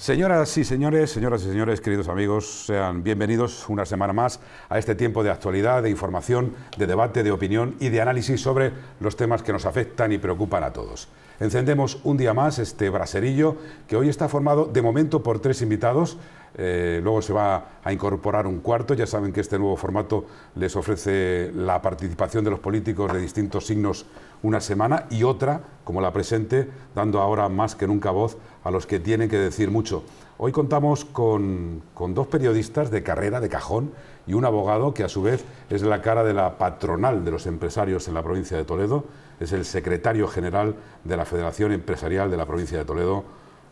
Señoras y señores, señoras y señores, queridos amigos, sean bienvenidos una semana más a este tiempo de actualidad, de información, de debate, de opinión y de análisis sobre los temas que nos afectan y preocupan a todos. Encendemos un día más este braserillo que hoy está formado de momento por tres invitados. Eh, luego se va a incorporar un cuarto. Ya saben que este nuevo formato les ofrece la participación de los políticos de distintos signos una semana y otra como la presente, dando ahora más que nunca voz a los que tienen que decir mucho. Hoy contamos con, dos periodistas de carrera, de cajón, y un abogado que a su vez es la cara de la patronal de los empresarios en la provincia de Toledo, es el secretario general de la Federación Empresarial de la provincia de Toledo,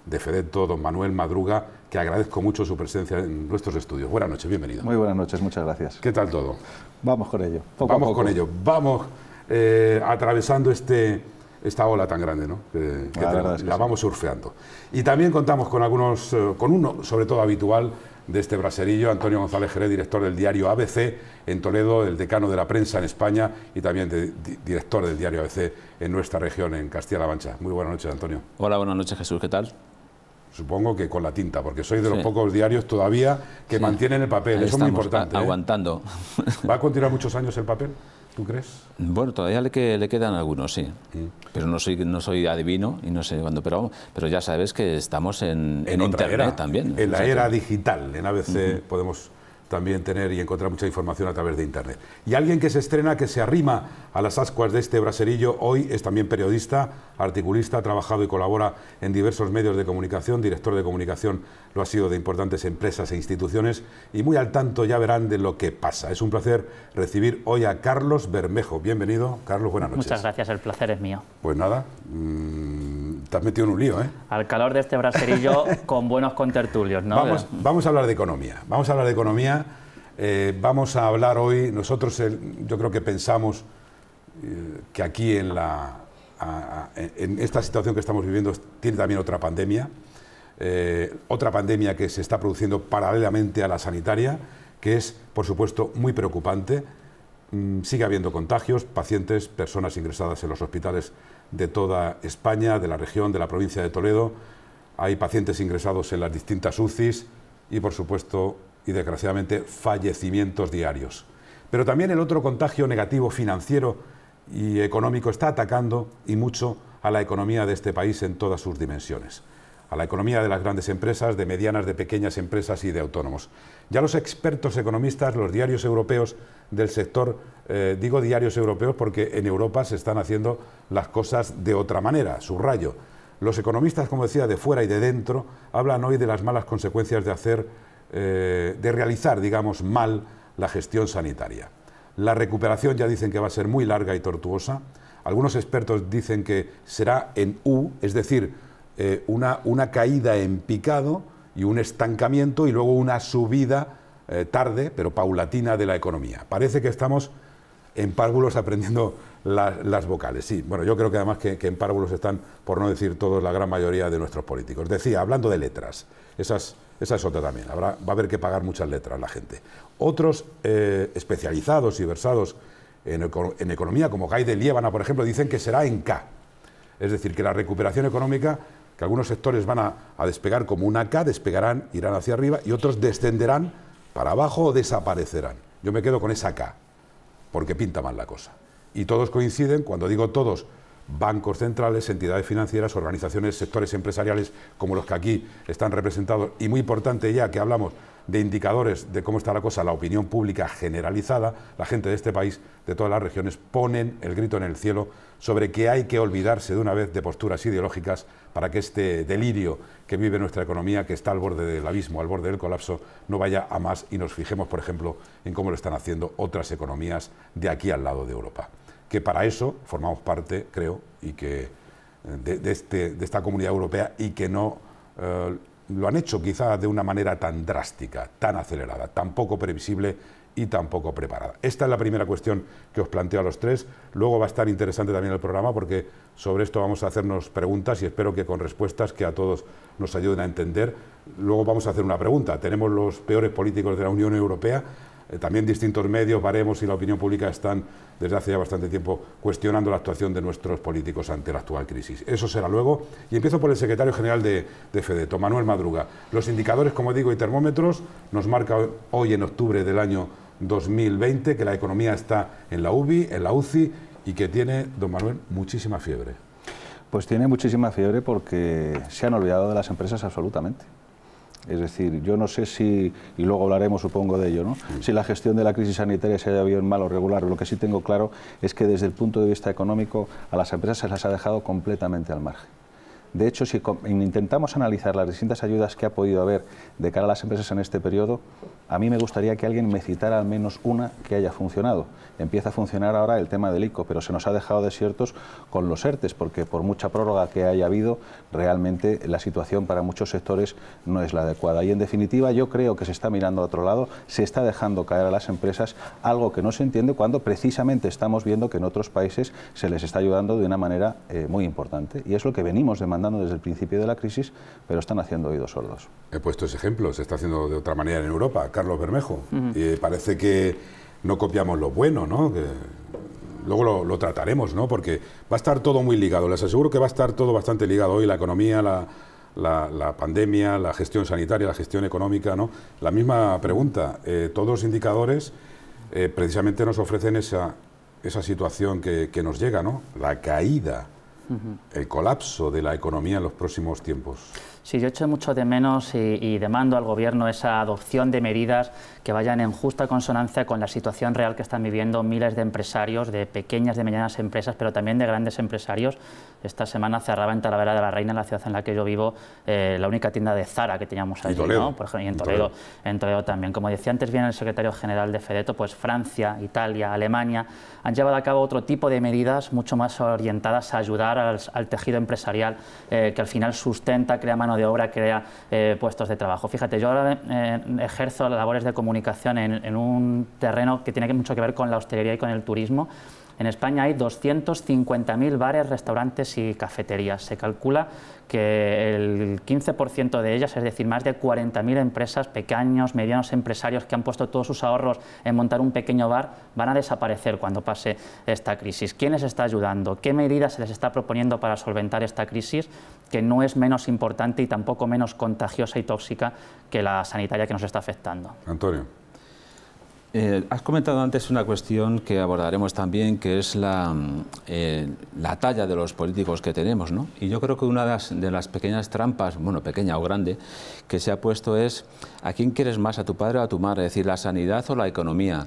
de FEDETO, don Manuel Madruga, que agradezco mucho su presencia en nuestros estudios. Buenas noches, bienvenido. Muy buenas noches, muchas gracias. ¿Qué tal todo? Vamos con ello. vamos con ello, vamos eh, atravesando este, esta ola tan grande, ¿no? Que, la, vamos surfeando. Y también contamos con algunos, eh, con uno, sobre todo habitual, de este braserillo, Antonio González Jerez, director del diario ABC en Toledo, el decano de la prensa en España y también director del diario ABC en nuestra región, en Castilla-La Mancha. Muy buenas noches, Antonio. Hola, buenas noches, Jesús. ¿Qué tal? Supongo que con la tinta, porque soy de los pocos diarios todavía que mantienen el papel. Eso es muy importante. ¿eh? Aguantando. ¿Va a continuar muchos años el papel? ¿Tú crees? Bueno, todavía le, que, le quedan algunos, sí. Pero no soy, no soy adivino y no sé cuándo. Pero, pero ya sabes que estamos en, en, Internet también. En la era digital. En ABC podemos también tener y encontrar mucha información a través de Internet. Y alguien que se estrena, que se arrima a las ascuas de este braserillo, hoy es también periodista, articulista, ha trabajado y colabora en diversos medios de comunicación, director de comunicación lo ha sido de importantes empresas e instituciones y muy al tanto ya verán de lo que pasa. Es un placer recibir hoy a Carlos Bermejo. Bienvenido, Carlos, buenas noches. Muchas gracias, el placer es mío. Pues nada, mm, te has metido en un lío, ¿eh? Al calor de este braserillo con buenos contertulios, ¿no? vamos a hablar de economía, vamos a hablar de economía eh, vamos a hablar hoy, nosotros yo creo que pensamos eh, que aquí en, la, en esta situación que estamos viviendo tiene también otra pandemia, eh, otra pandemia que se está produciendo paralelamente a la sanitaria, que es, por supuesto, muy preocupante. Mm, sigue habiendo contagios, pacientes, personas ingresadas en los hospitales de toda España, de la región, de la provincia de Toledo. Hay pacientes ingresados en las distintas UCIs y, por supuesto, y desgraciadamente fallecimientos diarios. Pero también el otro contagio negativo financiero y económico está atacando y mucho a la economía de este país en todas sus dimensiones, a la economía de las grandes empresas, de medianas, de pequeñas empresas y de autónomos. Ya los expertos economistas, los diarios europeos del sector, eh, digo diarios europeos porque en Europa se están haciendo las cosas de otra manera, subrayo. Los economistas, como decía, de fuera y de dentro, hablan hoy de las malas consecuencias de hacer eh, de realizar, digamos, mal la gestión sanitaria. La recuperación ya dicen que va a ser muy larga y tortuosa. Algunos expertos dicen que será en U, es decir, eh, una, una caída en picado y un estancamiento y luego una subida eh, tarde, pero paulatina, de la economía. Parece que estamos en párvulos aprendiendo las vocales. Sí, bueno, yo creo que además que, que, en párvulos están, por no decir todos, la gran mayoría de nuestros políticos. Decía, hablando de letras, esas esa es otra también. va a haber que pagar muchas letras la gente. Otros eh, especializados y versados en, economía, como Gaide de por ejemplo, dicen que será en K. Es decir, que la recuperación económica, que algunos sectores van a, a despegar como una K, despegarán, irán hacia arriba y otros descenderán para abajo o desaparecerán. Yo me quedo con esa K, porque pinta mal la cosa. Y todos coinciden, cuando digo todos, bancos centrales, entidades financieras, organizaciones, sectores empresariales como los que aquí están representados y muy importante ya que hablamos de indicadores de cómo está la cosa, la opinión pública generalizada, la gente de este país, de todas las regiones, ponen el grito en el cielo sobre que hay que olvidarse de una vez de posturas ideológicas para que este delirio que vive nuestra economía, que está al borde del abismo, al borde del colapso, no vaya a más y nos fijemos, por ejemplo, en cómo lo están haciendo otras economías de aquí al lado de Europa que para eso formamos parte, creo, y eh, este, de, esta comunidad europea y que no eh, lo han hecho quizá de una manera tan drástica, tan acelerada, tan poco previsible y tan poco preparada. Esta es la primera cuestión que os planteo a los tres. Luego va a estar interesante también el programa porque sobre esto vamos a hacernos preguntas y espero que con respuestas que a todos nos ayuden a entender. Luego vamos a hacer una pregunta. Tenemos los peores políticos de la Unión Europea eh, también distintos medios, baremos y la opinión pública están desde hace ya bastante tiempo cuestionando la actuación de nuestros políticos ante la actual crisis. Eso será luego. Y empiezo por el secretario general de, de FEDETO, Manuel Madruga. Los indicadores, como digo, y termómetros nos marcan hoy en octubre del año 2020 que la economía está en la UBI, en la UCI y que tiene, don Manuel, muchísima fiebre. Pues tiene muchísima fiebre porque se han olvidado de las empresas absolutamente. Es decir, yo no sé si, y luego hablaremos supongo de ello, ¿no? si la gestión de la crisis sanitaria se haya bien en mal o regular. Lo que sí tengo claro es que desde el punto de vista económico a las empresas se las ha dejado completamente al margen. De hecho, si intentamos analizar las distintas ayudas que ha podido haber de cara a las empresas en este periodo, a mí me gustaría que alguien me citara al menos una que haya funcionado. Empieza a funcionar ahora el tema del ICO, pero se nos ha dejado desiertos con los ERTES, porque por mucha prórroga que haya habido, realmente la situación para muchos sectores no es la adecuada. Y en definitiva, yo creo que se está mirando a otro lado, se está dejando caer a las empresas algo que no se entiende cuando precisamente estamos viendo que en otros países se les está ayudando de una manera eh, muy importante. Y es lo que venimos demandando demandando desde el principio de la crisis, pero están haciendo oídos sordos. He puesto ese ejemplo, se está haciendo de otra manera en Europa, Carlos Bermejo. y parece que no copiamos lo bueno, ¿no? luego lo, trataremos, ¿no? Porque va a estar todo muy ligado, les aseguro que va a estar todo bastante ligado hoy, la economía, la, pandemia, la gestión sanitaria, la gestión económica, ¿no? La misma pregunta, eh, todos los indicadores eh, precisamente nos ofrecen esa, esa situación que, que, nos llega, ¿no? La caída el colapso de la economía en los próximos tiempos. Sí, yo echo mucho de menos y, demando al Gobierno esa adopción de medidas que vayan en justa consonancia con la situación real que están viviendo miles de empresarios, de pequeñas, de medianas empresas, pero también de grandes empresarios esta semana cerraba en Talavera de la Reina, en la ciudad en la que yo vivo, eh, la única tienda de Zara que teníamos allí, ¿no? Por y en Toledo, en Toledo también. Como decía antes bien el secretario general de Fedeto, pues Francia, Italia, Alemania han llevado a cabo otro tipo de medidas mucho más orientadas a ayudar al, tejido empresarial eh, que al final sustenta, crea mano de obra, crea eh, puestos de trabajo. Fíjate, yo ahora ejerzo labores de comunicación en, en un terreno que tiene mucho que ver con la hostelería y con el turismo en España hay 250.000 bares, restaurantes y cafeterías. Se calcula que el 15% de ellas, es decir, más de 40.000 empresas, pequeños, medianos empresarios que han puesto todos sus ahorros en montar un pequeño bar, van a desaparecer cuando pase esta crisis. ¿Quién les está ayudando? ¿Qué medidas se les está proponiendo para solventar esta crisis que no es menos importante y tampoco menos contagiosa y tóxica que la sanitaria que nos está afectando? Antonio. Eh, has comentado antes una cuestión que abordaremos también, que es mm, eh, la, talla de los políticos que tenemos. ¿no? Y yo creo que una de las, pequeñas trampas, bueno, pequeña o grande, que se ha puesto es a quién quieres más, a tu padre o a tu madre, es decir, la sanidad o la economía.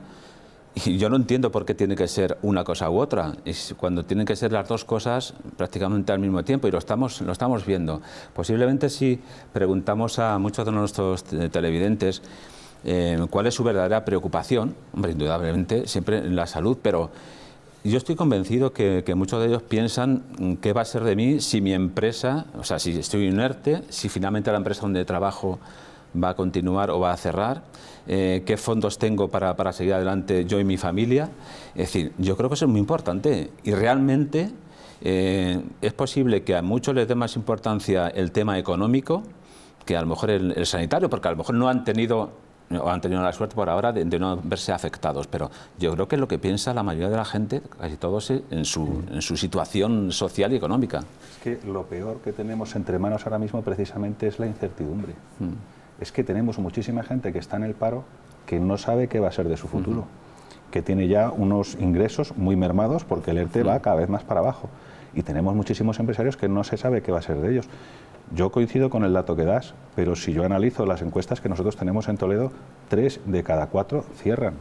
Y yo no entiendo por qué tiene que ser una cosa u otra, Y cuando tienen que ser las dos cosas prácticamente al mismo tiempo, y lo estamos, lo estamos viendo. Posiblemente si preguntamos a muchos de nuestros televidentes, eh, cuál es su verdadera preocupación. Hombre, indudablemente, siempre en la salud, pero yo estoy convencido que, muchos de ellos piensan mm, qué va a ser de mí si mi empresa, o sea, si estoy inerte, si finalmente la empresa donde trabajo va a continuar o va a cerrar, eh, qué fondos tengo para, seguir adelante yo y mi familia. Es decir, yo creo que eso es muy importante y realmente eh, es posible que a muchos les dé más importancia el tema económico que a lo mejor el sanitario, porque a lo mejor no han tenido o han tenido la suerte por ahora de, no verse afectados, pero yo creo que es lo que piensa la mayoría de la gente, casi todos, eh, mm. en su, situación social y económica. Es que lo peor que tenemos entre manos ahora mismo precisamente es la incertidumbre. Mm. Es que tenemos muchísima gente que está en el paro que no sabe qué va a ser de su mm-hmm. futuro, que tiene ya unos ingresos muy mermados porque el ERTE mm-hmm. va cada vez más para abajo. Y tenemos muchísimos empresarios que no se sabe qué va a ser de ellos. Yo coincido con el dato que das, pero si yo analizo las encuestas que nosotros tenemos en Toledo, tres de cada cuatro cierran.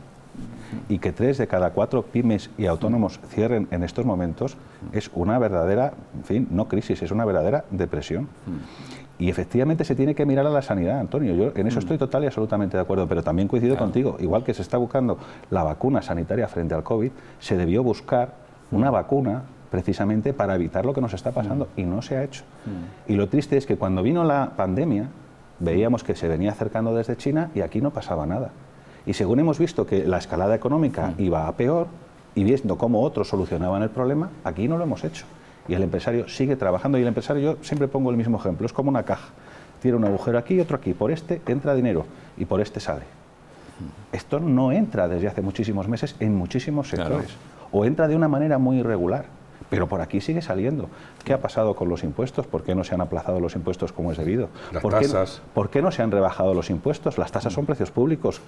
Y que tres de cada cuatro pymes y autónomos cierren en estos momentos es una verdadera, en fin, no crisis, es una verdadera depresión. Y efectivamente se tiene que mirar a la sanidad, Antonio. Yo en eso mm. estoy total y absolutamente de acuerdo, pero también coincido contigo. Igual que se está buscando la vacuna sanitaria frente al COVID, se debió buscar una vacuna precisamente para evitar lo que nos está pasando mm. y no se ha hecho. Mm. Y lo triste es que cuando vino la pandemia veíamos que se venía acercando desde China y aquí no pasaba nada. Y según hemos visto que la escalada económica mm. iba a peor y viendo cómo otros solucionaban el problema, aquí no lo hemos hecho. Y el empresario sigue trabajando y el empresario, yo siempre pongo el mismo ejemplo, es como una caja. Tiene un agujero aquí y otro aquí. Por este entra dinero y por este sale. Esto no entra desde hace muchísimos meses en muchísimos sectores. O entra de una manera muy irregular pero por aquí sigue saliendo. ¿Qué ha pasado con los impuestos? ¿Por qué no se han aplazado los impuestos como es debido? ¿Por, Qué, no se han rebajado los impuestos? Las tasas son precios públicos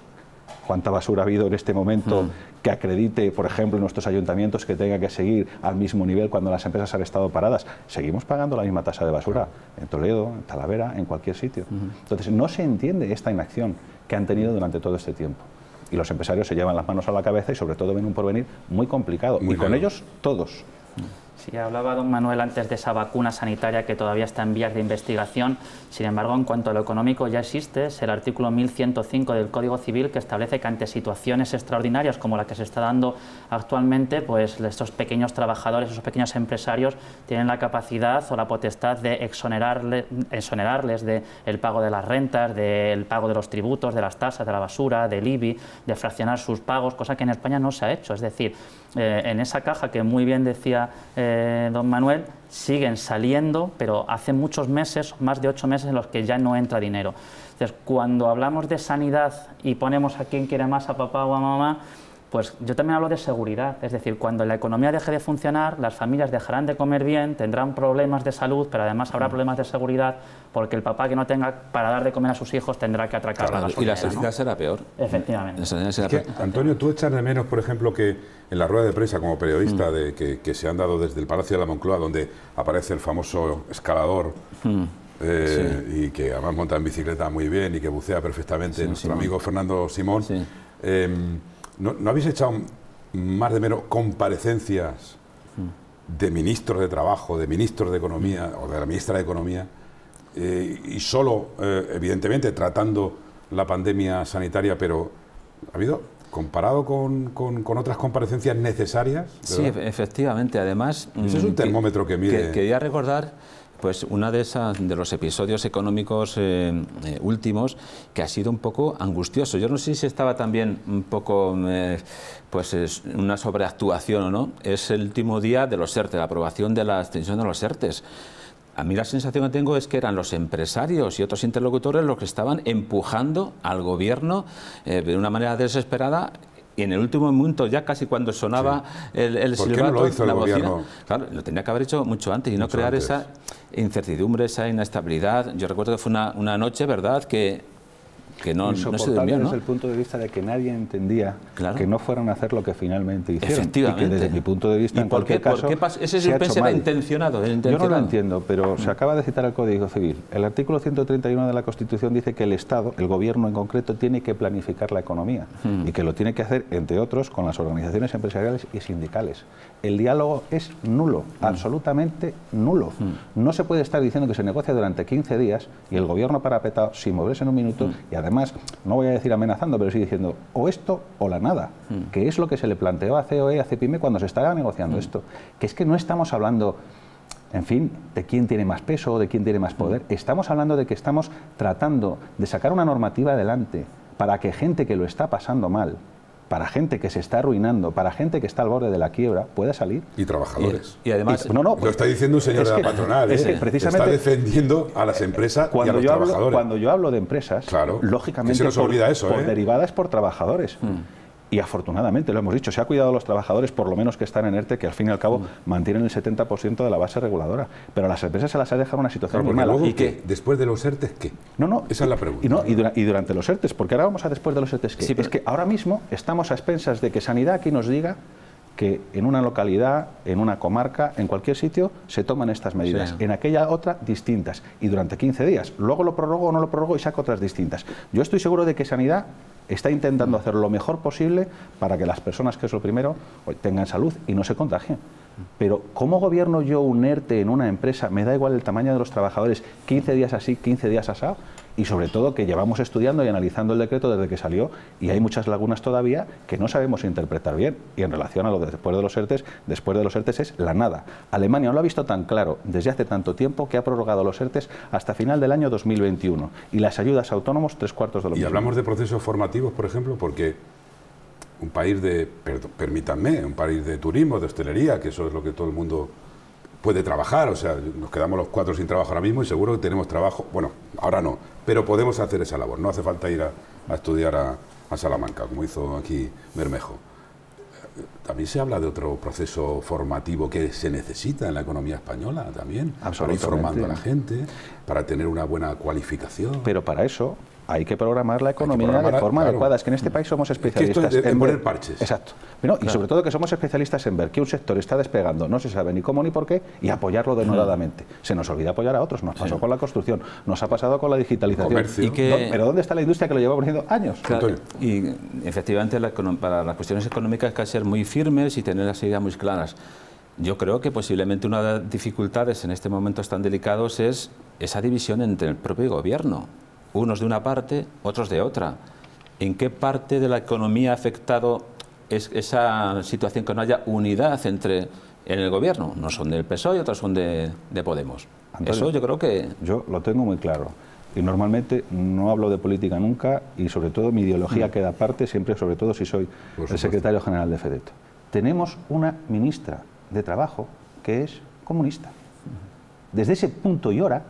cuánta basura ha habido en este momento mm. que acredite, por ejemplo, en nuestros ayuntamientos que tenga que seguir al mismo nivel cuando las empresas han estado paradas. Seguimos pagando la misma tasa de basura en Toledo, en Talavera, en cualquier sitio. Entonces, no se entiende esta inacción que han tenido durante todo este tiempo. Y los empresarios se llevan las manos a la cabeza y sobre todo ven un porvenir muy complicado. y con ellos todos. Mm. Sí, hablaba don Manuel antes de esa vacuna sanitaria que todavía está en vías de investigación. Sin embargo, en cuanto a lo económico, ya existe es el artículo 1105 del Código Civil que establece que ante situaciones extraordinarias como la que se está dando actualmente, pues estos pequeños trabajadores, esos pequeños empresarios tienen la capacidad o la potestad de exonerarles del el pago de las rentas, del pago de los tributos, de las tasas, de la basura, del IBI, de fraccionar sus pagos, cosa que en España no se ha hecho. Es decir, eh, en esa caja que muy bien decía... Eh, don Manuel siguen saliendo, pero hace muchos meses, más de ocho meses, en los que ya no entra dinero. Entonces, cuando hablamos de sanidad y ponemos a quien quiere más, a papá o a mamá, pues yo también hablo de seguridad, es decir, cuando la economía deje de funcionar, las familias dejarán de comer bien, tendrán problemas de salud, pero además habrá problemas de seguridad porque el papá que no tenga para dar de comer a sus hijos tendrá que atracar a la hijos. Y la sanidad será peor. Efectivamente. Antonio, tú echas de menos, por ejemplo, que en la rueda de prensa como periodista mm. de, que, se han dado desde el Palacio de la Moncloa, donde aparece el famoso escalador. Mm. Eh, y que además monta en bicicleta muy bien y que bucea perfectamente nuestro amigo Fernando Simón, em, ¿No, habéis echado más de menos comparecencias mm. de ministros de Trabajo, de ministros de Economía mm. o de la ministra de Economía? Eh, y solo, eh, evidentemente, tratando la pandemia sanitaria, pero ¿ha habido comparado con, otras comparecencias necesarias. Sí, efectivamente. Además, ese es un mm, termómetro que, que quería recordar pues una de esas de los episodios económicos eh, eh, últimos que ha sido un poco angustioso. Yo no sé si estaba también un poco eh, pues es una sobreactuación o no. Es el último día de los ERTE, la aprobación de la extensión de los ERTES. A mí la sensación que tengo es que eran los empresarios y otros interlocutores los que estaban empujando al gobierno de una manera desesperada y en el último momento, ya casi cuando sonaba el, el silbato, lo la el claro, lo tenía que haber hecho mucho antes y no crear esa incertidumbre, esa inestabilidad. Yo recuerdo que fue una, una noche, ¿verdad?, que que no, no ¿no? el punto de vista de que nadie entendía que no fueran a hacer lo que finalmente hicieron. Y desde mi punto de vista, en cualquier caso. ese es el intencionado, intencionado. Yo no lo entiendo, pero se mm. acaba de citar el Código Civil. El artículo 131 de la Constitución dice que el Estado, el Gobierno en concreto, tiene que planificar la economía mm. y que lo tiene que hacer, entre otros, con las organizaciones empresariales y sindicales. El diálogo es nulo, mm. absolutamente nulo. No se puede estar diciendo que se negocia durante 15 días y el Gobierno para parapetado sin moverse en un minuto y además además, no voy a decir amenazando, pero sí diciendo o esto o la nada, mm. que es lo que se le planteó a COE, a CEPIME cuando se estaba negociando mm. esto. Que es que no estamos hablando en fin, de quién tiene más peso, o de quién tiene más poder. Mm. Estamos hablando de que estamos tratando de sacar una normativa adelante para que gente que lo está pasando mal, para gente que se está arruinando, para gente que está al borde de la quiebra, pueda salir. Y trabajadores. Y, además. no, no, lo está diciendo un señor de la patronal. Es ¿eh? precisamente, está defendiendo a las empresas cuando y a los yo trabajadores. Hablo, cuando yo hablo de empresas, claro, lógicamente. se nos olvida eso. Por ¿eh? derivadas por trabajadores. Mm y afortunadamente, lo hemos dicho, se ha cuidado a los trabajadores, por lo menos que están en ERTE, que al fin y al cabo mm. mantienen el 70% de la base reguladora. Pero a las empresas se las ha dejado una situación muy mala. ¿Y qué? ¿Después de los ERTE qué? No, no. Esa es la pregunta. Y, no, y, durante los ERTE, porque ahora vamos a después de los ERTE qué. Es que ahora mismo estamos a expensas de que Sanidad aquí nos diga que en una localidad, en una comarca, en cualquier sitio, se toman estas medidas. En aquella otra, distintas. Y durante 15 días. Luego lo prorrogo o no lo prorrogo y saco otras distintas. Yo estoy seguro de que Sanidad está intentando hacer lo mejor posible para que las personas, que es lo primero, tengan salud y no se contagien. Pero ¿cómo gobierno yo unerte en una empresa? Me da igual el tamaño de los trabajadores, 15 días así, 15 días asado y sobre todo que llevamos estudiando y analizando el decreto desde que salió y hay muchas lagunas todavía que no sabemos interpretar bien. Y en relación a lo de después de los ERTES, después de los ERTES es la nada. Alemania no lo ha visto tan claro desde hace tanto tiempo que ha prorrogado los ERTES hasta final del año 2021 y las ayudas a autónomos tres cuartos de lo Y hablamos de procesos formativos, por ejemplo, porque un país de, permítanme, un país de turismo, de hostelería, que eso es lo que todo el mundo puede trabajar, o sea, nos quedamos los cuatro sin trabajo ahora mismo y seguro que tenemos trabajo, bueno, ahora no, pero podemos hacer esa labor, no hace falta ir a, estudiar a, Salamanca, como hizo aquí Bermejo. Eh, también se habla de otro proceso formativo que se necesita en la economía española también, para formando a la gente, para tener una buena cualificación. Pero para eso hay que programar la economía de forma adecuada. Es que en este país somos especialistas en, poner parches. Exacto. Y sobre todo que somos especialistas en ver que un sector está despegando, no se sabe ni cómo ni por qué, y apoyarlo denodadamente. Se nos olvida apoyar a otros. Nos pasó con la construcción, nos ha pasado con la digitalización. Pero ¿dónde está la industria que lo lleva poniendo años? y efectivamente para las cuestiones económicas hay que ser muy firmes y tener las ideas muy claras. Yo creo que posiblemente una de las dificultades en este momento tan delicados es esa división entre el propio gobierno unos de una parte, otros de otra. ¿En qué parte de la economía ha afectado es, esa situación que no haya unidad entre en el gobierno? No son del PSOE, otros son de, Podemos. Eso yo creo que... Yo lo tengo muy claro. Y normalmente no hablo de política nunca y sobre todo mi ideología mm. queda aparte, siempre sobre todo si soy el secretario general de FEDET. Tenemos una ministra de Trabajo que es comunista. Mm. Desde ese punto y hora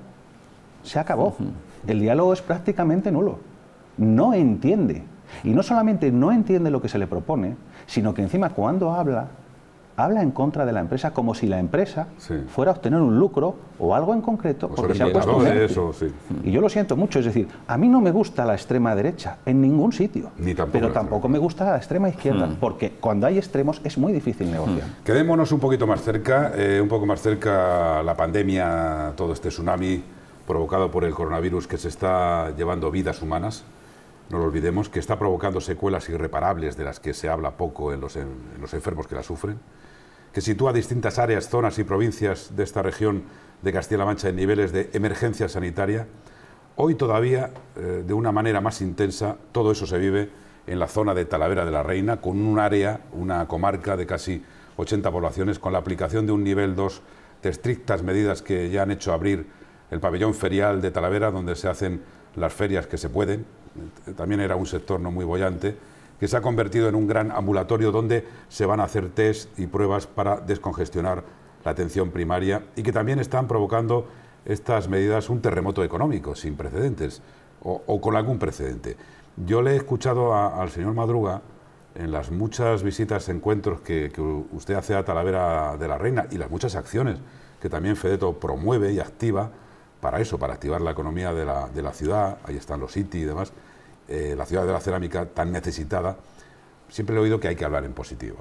se acabó. Mm-hmm el diálogo es prácticamente nulo. No entiende. Y no solamente no entiende lo que se le propone, sino que encima cuando habla, habla en contra de la empresa como si la empresa fuera a obtener un lucro o algo en concreto porque pues se ha puesto eso, y yo lo siento mucho es decir a mí no me gusta la extrema derecha en ningún sitio pero tampoco me gusta la extrema izquierda hmm. porque cuando hay extremos es muy difícil hmm. negociar quedémonos un poquito más cerca eh, un poco más cerca la pandemia todo este tsunami provocado por el coronavirus que se está llevando vidas humanas, no lo olvidemos, que está provocando secuelas irreparables de las que se habla poco en los, enfermos que la sufren, que sitúa distintas áreas, zonas y provincias de esta región de Castilla-La Mancha en niveles de emergencia sanitaria, hoy todavía, eh, de una manera más intensa, todo eso se vive en la zona de Talavera de la Reina, con un área, una comarca de casi 80 poblaciones, con la aplicación de un nivel 2 de estrictas medidas que ya han hecho abrir el pabellón ferial de Talavera, donde se hacen las ferias que se pueden, también era un sector no muy bollante, que se ha convertido en un gran ambulatorio donde se van a hacer test y pruebas para descongestionar la atención primaria y que también están provocando estas medidas un terremoto económico sin precedentes o, con algún precedente. Yo le he escuchado al señor Madruga en las muchas visitas, encuentros que, que usted hace a Talavera de la Reina y las muchas acciones que también Fedeto promueve y activa, para eso, para activar la economía de la, ciudad, ahí están los city y demás, eh, la ciudad de la cerámica tan necesitada, siempre he oído que hay que hablar en positivo.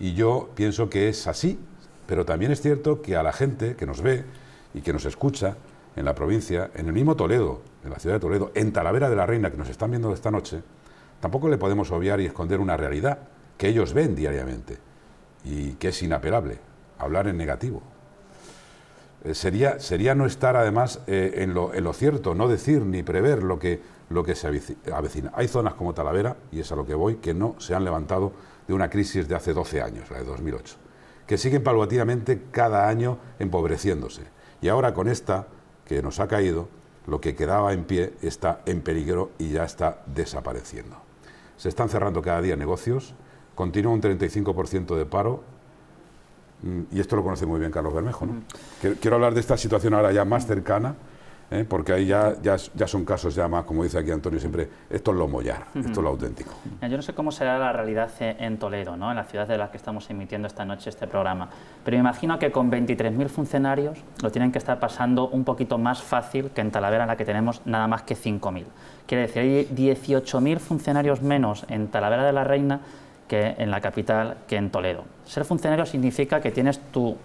Y yo pienso que es así, pero también es cierto que a la gente que nos ve y que nos escucha en la provincia, en el mismo Toledo, en la ciudad de Toledo, en Talavera de la Reina, que nos están viendo esta noche, tampoco le podemos obviar y esconder una realidad que ellos ven diariamente y que es inapelable, hablar en negativo. Eh, sería, no estar además eh, en, lo, cierto, no decir ni prever lo que, lo que se avecina. Hay zonas como Talavera, y es a lo que voy, que no se han levantado de una crisis de hace 12 años, la de 2008, que siguen paulatinamente cada año empobreciéndose. Y ahora con esta que nos ha caído, lo que quedaba en pie está en peligro y ya está desapareciendo. Se están cerrando cada día negocios, continúa un 35% de paro, Mm, y esto lo conoce muy bien Carlos Bermejo. Mm. Quiero, hablar de esta situación ahora ya más cercana, ¿eh? porque ahí ya, ya, son casos ya más, como dice aquí Antonio siempre, esto es lo mollar, esto es lo auténtico. yo no sé cómo será la realidad e, en Toledo, ¿no? en la ciudad de la que estamos emitiendo esta noche este programa, pero me imagino que con 23.000 funcionarios lo tienen que estar pasando un poquito más fácil que en Talavera, en la que tenemos nada más que 5.000. Quiere decir, hay 18.000 funcionarios menos en Talavera de la Reina en la capital que en Toledo. Ser funcionario significa que tienes tu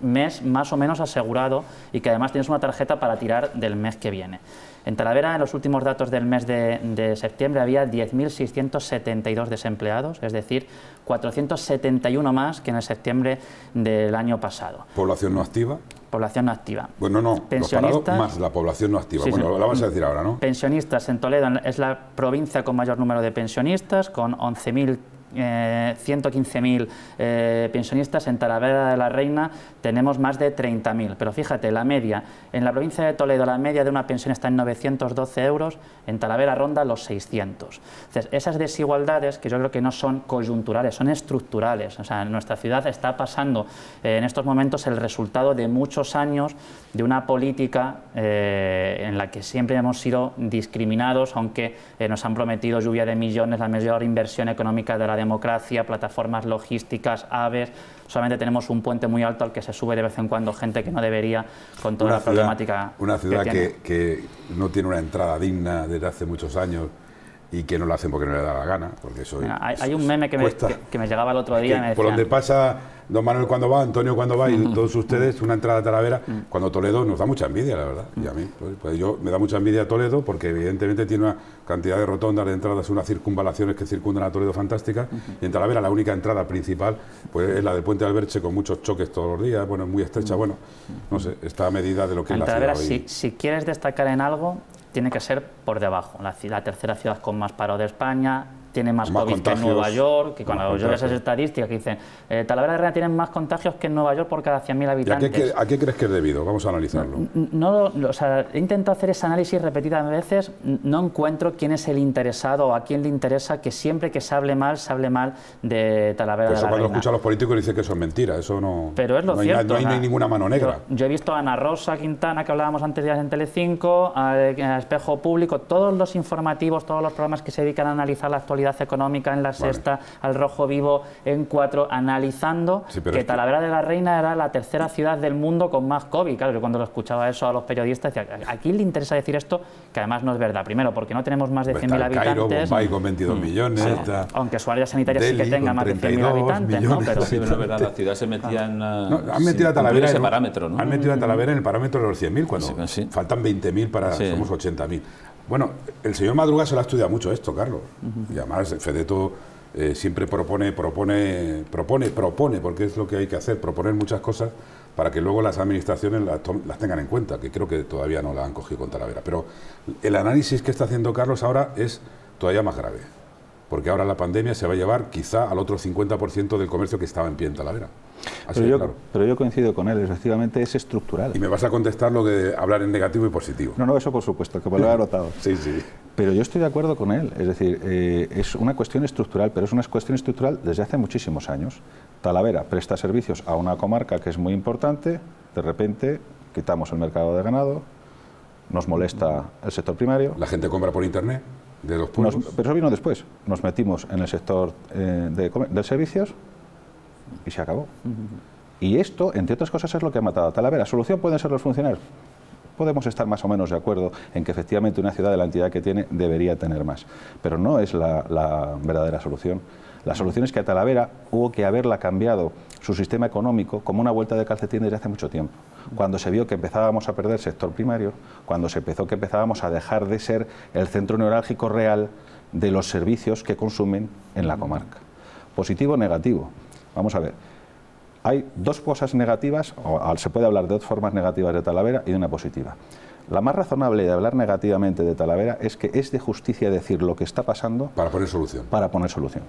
mes más o menos asegurado y que además tienes una tarjeta para tirar del mes que viene. En Talavera, en los últimos datos del mes de, de septiembre, había 10.672 desempleados, es decir, 471 más que en el septiembre del año pasado. ¿Población no activa? Población no activa. Bueno, no, pensionistas, la población no activa. a decir ahora, ¿no? Pensionistas en Toledo es la provincia con mayor número de pensionistas, con 11.000 115.000 eh, eh, pensionistas, en Talavera de la Reina tenemos más de 30.000. Pero fíjate, la media, en la provincia de Toledo la media de una pensión está en 912 euros, en Talavera ronda los 600. esas desigualdades que yo creo que no son coyunturales, son estructurales. O sea, nuestra ciudad está pasando eh, en estos momentos el resultado de muchos años de una política en la que siempre hemos sido discriminados, aunque nos han prometido lluvia de millones, la mayor inversión económica de la democracia, plataformas logísticas, aves. Solamente tenemos un puente muy alto al que se sube de vez en cuando gente que no debería con toda una la problemática. Una ciudad que, que no tiene una entrada digna desde hace muchos años y que no lo hacen porque no le da la gana. Porque eso hay, un meme que me, que, me, llegaba el otro día. por donde pasa don Manuel cuando va, Antonio cuando va y mm. todos ustedes, una entrada a Talavera, mm. cuando Toledo nos da mucha envidia, la verdad. Y a mm. mí, pues, pues, yo me da mucha envidia a Toledo porque evidentemente tiene una cantidad de rotondas, de entradas, unas circunvalaciones que circundan a Toledo fantástica... Y en Talavera la única entrada principal pues, es la de Puente Alberche con muchos choques todos los días, bueno, es muy estrecha, bueno, no sé, está a medida de lo que es la Talavera, si quieres destacar en algo, tiene que ser por debajo, la, tercera ciudad con más paro de España, tiene más, COVID contagios, que Nueva York, que cuando yo esas estadísticas que dicen, eh, Talavera de Reina tiene más contagios que en Nueva York por cada 100.000 habitantes. a, qué, crees que es debido? Vamos a analizarlo. No, he intentado hacer ese análisis repetidas veces, no encuentro quién es el interesado o a quién le interesa que siempre que se hable mal, se hable mal de Talavera de Reina. Eso cuando a los políticos dice que eso es mentira, eso no... Pero es lo cierto. Hay, no hay, ninguna mano negra. Yo, he visto a Ana Rosa Quintana, que hablábamos antes días en Telecinco, a, a Espejo Público, todos los informativos, todos los programas que se dedican a analizar la actualidad económica en la sexta, al rojo vivo en cuatro, analizando que Talavera de la Reina era la tercera ciudad del mundo con más COVID. Claro, que cuando lo escuchaba eso a los periodistas, decía, ¿a quién le interesa decir esto? Que además no es verdad. Primero, porque no tenemos más de 100.000 pues habitantes. 22 mm. millones. Aunque su área sanitaria sí que tenga más de 100.000 habitantes, ¿no? Pero sí, es verdad, la ciudad se metía en... Eh, ese parámetro, ¿no? Han metido a mm. Talavera en el parámetro de los 100.000, cuando faltan 20.000 para... somos 80.000. Bueno, el señor Madruga se lo ha estudiado mucho esto, Carlos. Y además, Fedeto eh, siempre propone, propone, propone, propone, porque es lo que hay que hacer, proponer muchas cosas para que luego las administraciones las, tengan en cuenta, que creo que todavía no la han cogido con Talavera. Pero el análisis que está haciendo Carlos ahora es todavía más grave, porque ahora la pandemia se va a llevar quizá al otro 50% del comercio que estaba en pie en Talavera pero, yo, pero yo coincido con él, efectivamente es estructural. Y me vas a contestar lo de hablar en negativo y positivo. No, no, eso por supuesto, que me lo he anotado. sí, sí. Pero yo estoy de acuerdo con él, es decir, eh, es una cuestión estructural, pero es una cuestión estructural desde hace muchísimos años. Talavera presta servicios a una comarca que es muy importante, de repente quitamos el mercado de ganado, nos molesta el sector primario. ¿La gente compra por internet? De los pueblos. pero eso vino después. Nos metimos en el sector eh, de, de servicios, y se acabó. Y esto, entre otras cosas, es lo que ha matado a Talavera. ¿Solución pueden ser los funcionarios? Podemos estar más o menos de acuerdo en que efectivamente una ciudad de la entidad que tiene debería tener más, pero no es la, la verdadera solución. La solución es que a Talavera hubo que haberla cambiado su sistema económico como una vuelta de calcetín desde hace mucho tiempo. Cuando se vio que empezábamos a perder sector primario, cuando se empezó que empezábamos a dejar de ser el centro neurálgico real de los servicios que consumen en la comarca. Positivo o negativo. Vamos a ver. Hay dos cosas negativas, o se puede hablar de dos formas negativas de Talavera y de una positiva. La más razonable de hablar negativamente de Talavera es que es de justicia decir lo que está pasando. Para poner solución. Para poner solución.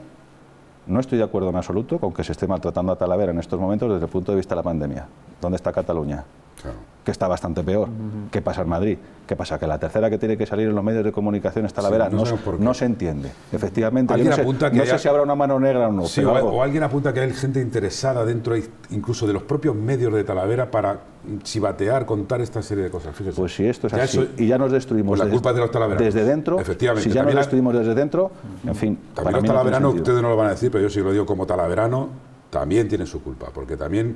No estoy de acuerdo en absoluto con que se esté maltratando a Talavera en estos momentos desde el punto de vista de la pandemia. ¿Dónde está Cataluña? Claro que está bastante peor. ¿Qué pasa en Madrid? ¿Qué pasa? Que la tercera que tiene que salir en los medios de comunicación es Talavera. No, se entiende. Efectivamente, no, sé, que si habrá una mano negra o no. o, alguien apunta que hay gente interesada dentro incluso de los propios medios de Talavera para chivatear, contar esta serie de cosas. Pues si esto es así y ya nos destruimos la culpa de los talaveranos. desde dentro, Efectivamente, si ya nos destruimos desde dentro, en fin. También los talaveranos, ustedes no lo van a decir, pero yo sí lo digo como talaverano, también tiene su culpa, porque también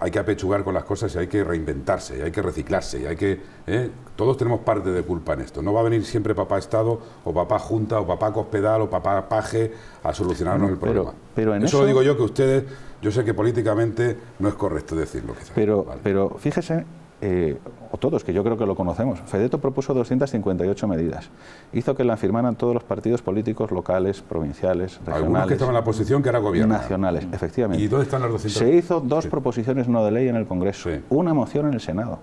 hay que apechugar con las cosas y hay que reinventarse, y hay que reciclarse, y hay que... ¿eh? Todos tenemos parte de culpa en esto. No va a venir siempre papá Estado, o papá Junta, o papá Cospedal, o papá Paje a solucionarnos el problema. Pero, en eso, lo digo yo que ustedes... Yo sé que políticamente no es correcto decirlo. pero fíjese eh, o todos, que yo creo que lo conocemos, Fedeto propuso 258 medidas. Hizo que la firmaran todos los partidos políticos locales, provinciales, regionales. Algunos que estaban en la posición que era gobierno Nacionales, mm. efectivamente. ¿Y dónde están las Se hizo dos proposiciones no de ley en el Congreso, una moción en el Senado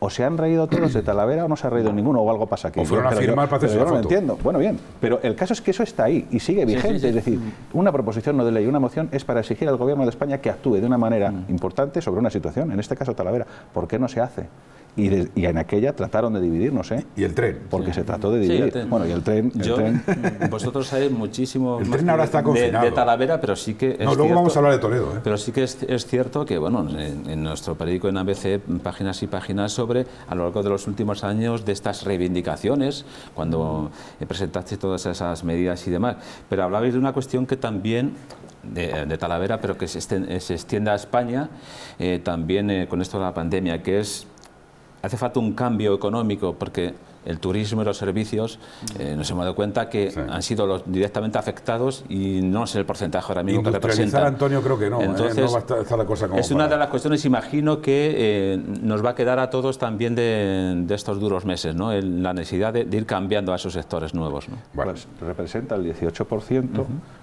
o se han reído todos de Talavera o no se ha reído ninguno o algo pasa aquí. O fueron a firmar yo no entiendo. Bueno, bien, pero el caso es que eso está ahí y sigue vigente. Es decir, una proposición no de ley, una moción es para exigir al gobierno de España que actúe de una manera mm. importante sobre una situación, en este caso Talavera. ¿Por qué no se hace? Y, en aquella trataron de dividirnos, ¿eh? Y el tren. Porque se trató de dividir. bueno, y el tren. Vosotros sabéis muchísimo. ahora De, Talavera, pero sí que. Es no, luego vamos a hablar de Toledo, ¿eh? Pero sí que es, cierto que, bueno, en, nuestro periódico en ABC, páginas y páginas sobre, a lo largo de los últimos años, de estas reivindicaciones, cuando presentaste todas esas medidas y demás. Pero hablabais de una cuestión que también de, Talavera, pero que se, extiende a España eh, también eh, con esto de la pandemia, que es hace falta un cambio económico porque el turismo y los servicios eh, nos hemos dado cuenta que han sido los directamente afectados y no sé el porcentaje ahora mismo que representa. Antonio creo que no, ¿eh? Entonces, Es una de las cuestiones, imagino, que eh, nos va a quedar a todos también de, estos duros meses, ¿no? la necesidad de, ir cambiando a esos sectores nuevos. Pues, representa el 18%,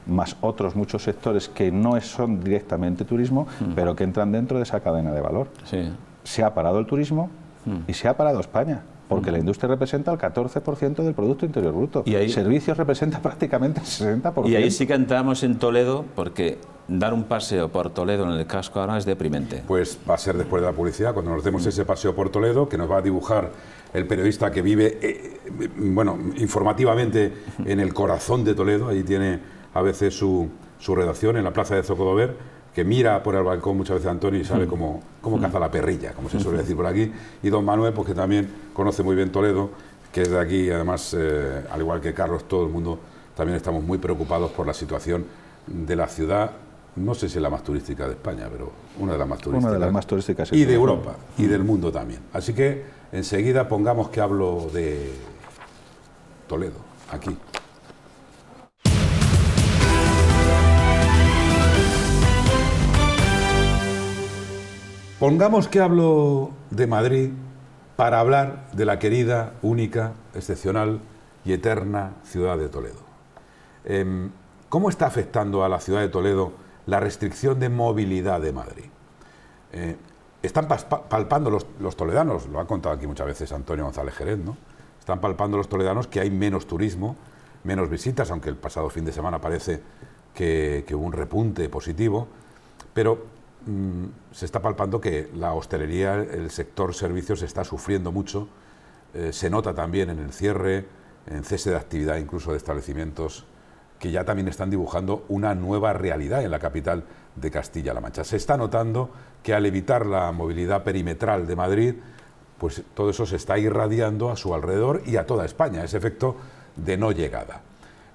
más otros muchos sectores que no son directamente turismo, pero que entran dentro de esa cadena de valor. Se ha parado el turismo, y se ha parado España. Porque la industria representa el 14% del Producto Interior Bruto. Y Servicios representa prácticamente el 60%. Y ahí sí que entramos en Toledo, porque dar un paseo por Toledo en el casco ahora es deprimente. Pues va a ser después de la publicidad, cuando nos demos ese paseo por Toledo, que nos va a dibujar el periodista que vive, eh, eh, bueno, informativamente en el corazón de Toledo. Ahí tiene a veces su, su redacción en la plaza de Zocodover que mira por el balcón muchas veces Antonio y sabe mm. cómo, cómo mm. caza la perrilla, como se suele mm. decir por aquí, y don Manuel, porque pues, también conoce muy bien Toledo, que es de aquí, además, eh, al igual que Carlos, todo el mundo, también estamos muy preocupados por la situación de la ciudad, no sé si es la más turística de España, pero una de las más turísticas. Una de las más turísticas. Y de Europa, y del mundo también. Así que enseguida pongamos que hablo de Toledo, aquí. Pongamos que hablo de Madrid para hablar de la querida, única, excepcional y eterna ciudad de Toledo. Em, ¿Cómo está afectando a la ciudad de Toledo la restricción de movilidad de Madrid? Eh, están palpando los, toledanos, lo ha contado aquí muchas veces Antonio González Jerez, ¿no? Están palpando los toledanos que hay menos turismo, menos visitas, aunque el pasado fin de semana parece que, hubo un repunte positivo, pero Mm, se está palpando que la hostelería, el sector servicios, está sufriendo mucho. Eh, se nota también en el cierre, en cese de actividad incluso de establecimientos que ya también están dibujando una nueva realidad en la capital de Castilla-La Mancha. Se está notando que al evitar la movilidad perimetral de Madrid, pues todo eso se está irradiando a su alrededor y a toda España, ese efecto de no llegada.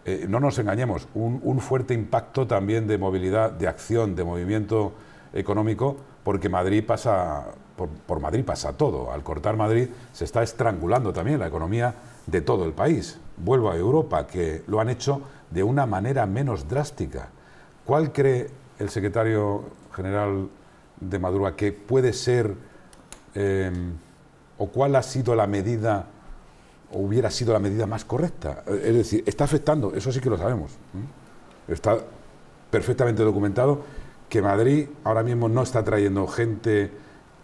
Eh, no nos engañemos, un, fuerte impacto también de movilidad, de acción, de movimiento económico porque Madrid pasa, por, Madrid pasa todo. Al cortar Madrid se está estrangulando también la economía de todo el país. Vuelvo a Europa, que lo han hecho de una manera menos drástica. ¿Cuál cree el secretario general de Maduro que puede ser em, o cuál ha sido la medida o hubiera sido la medida más correcta? Es decir, está afectando, eso sí que lo sabemos. Está perfectamente documentado que Madrid ahora mismo no está trayendo gente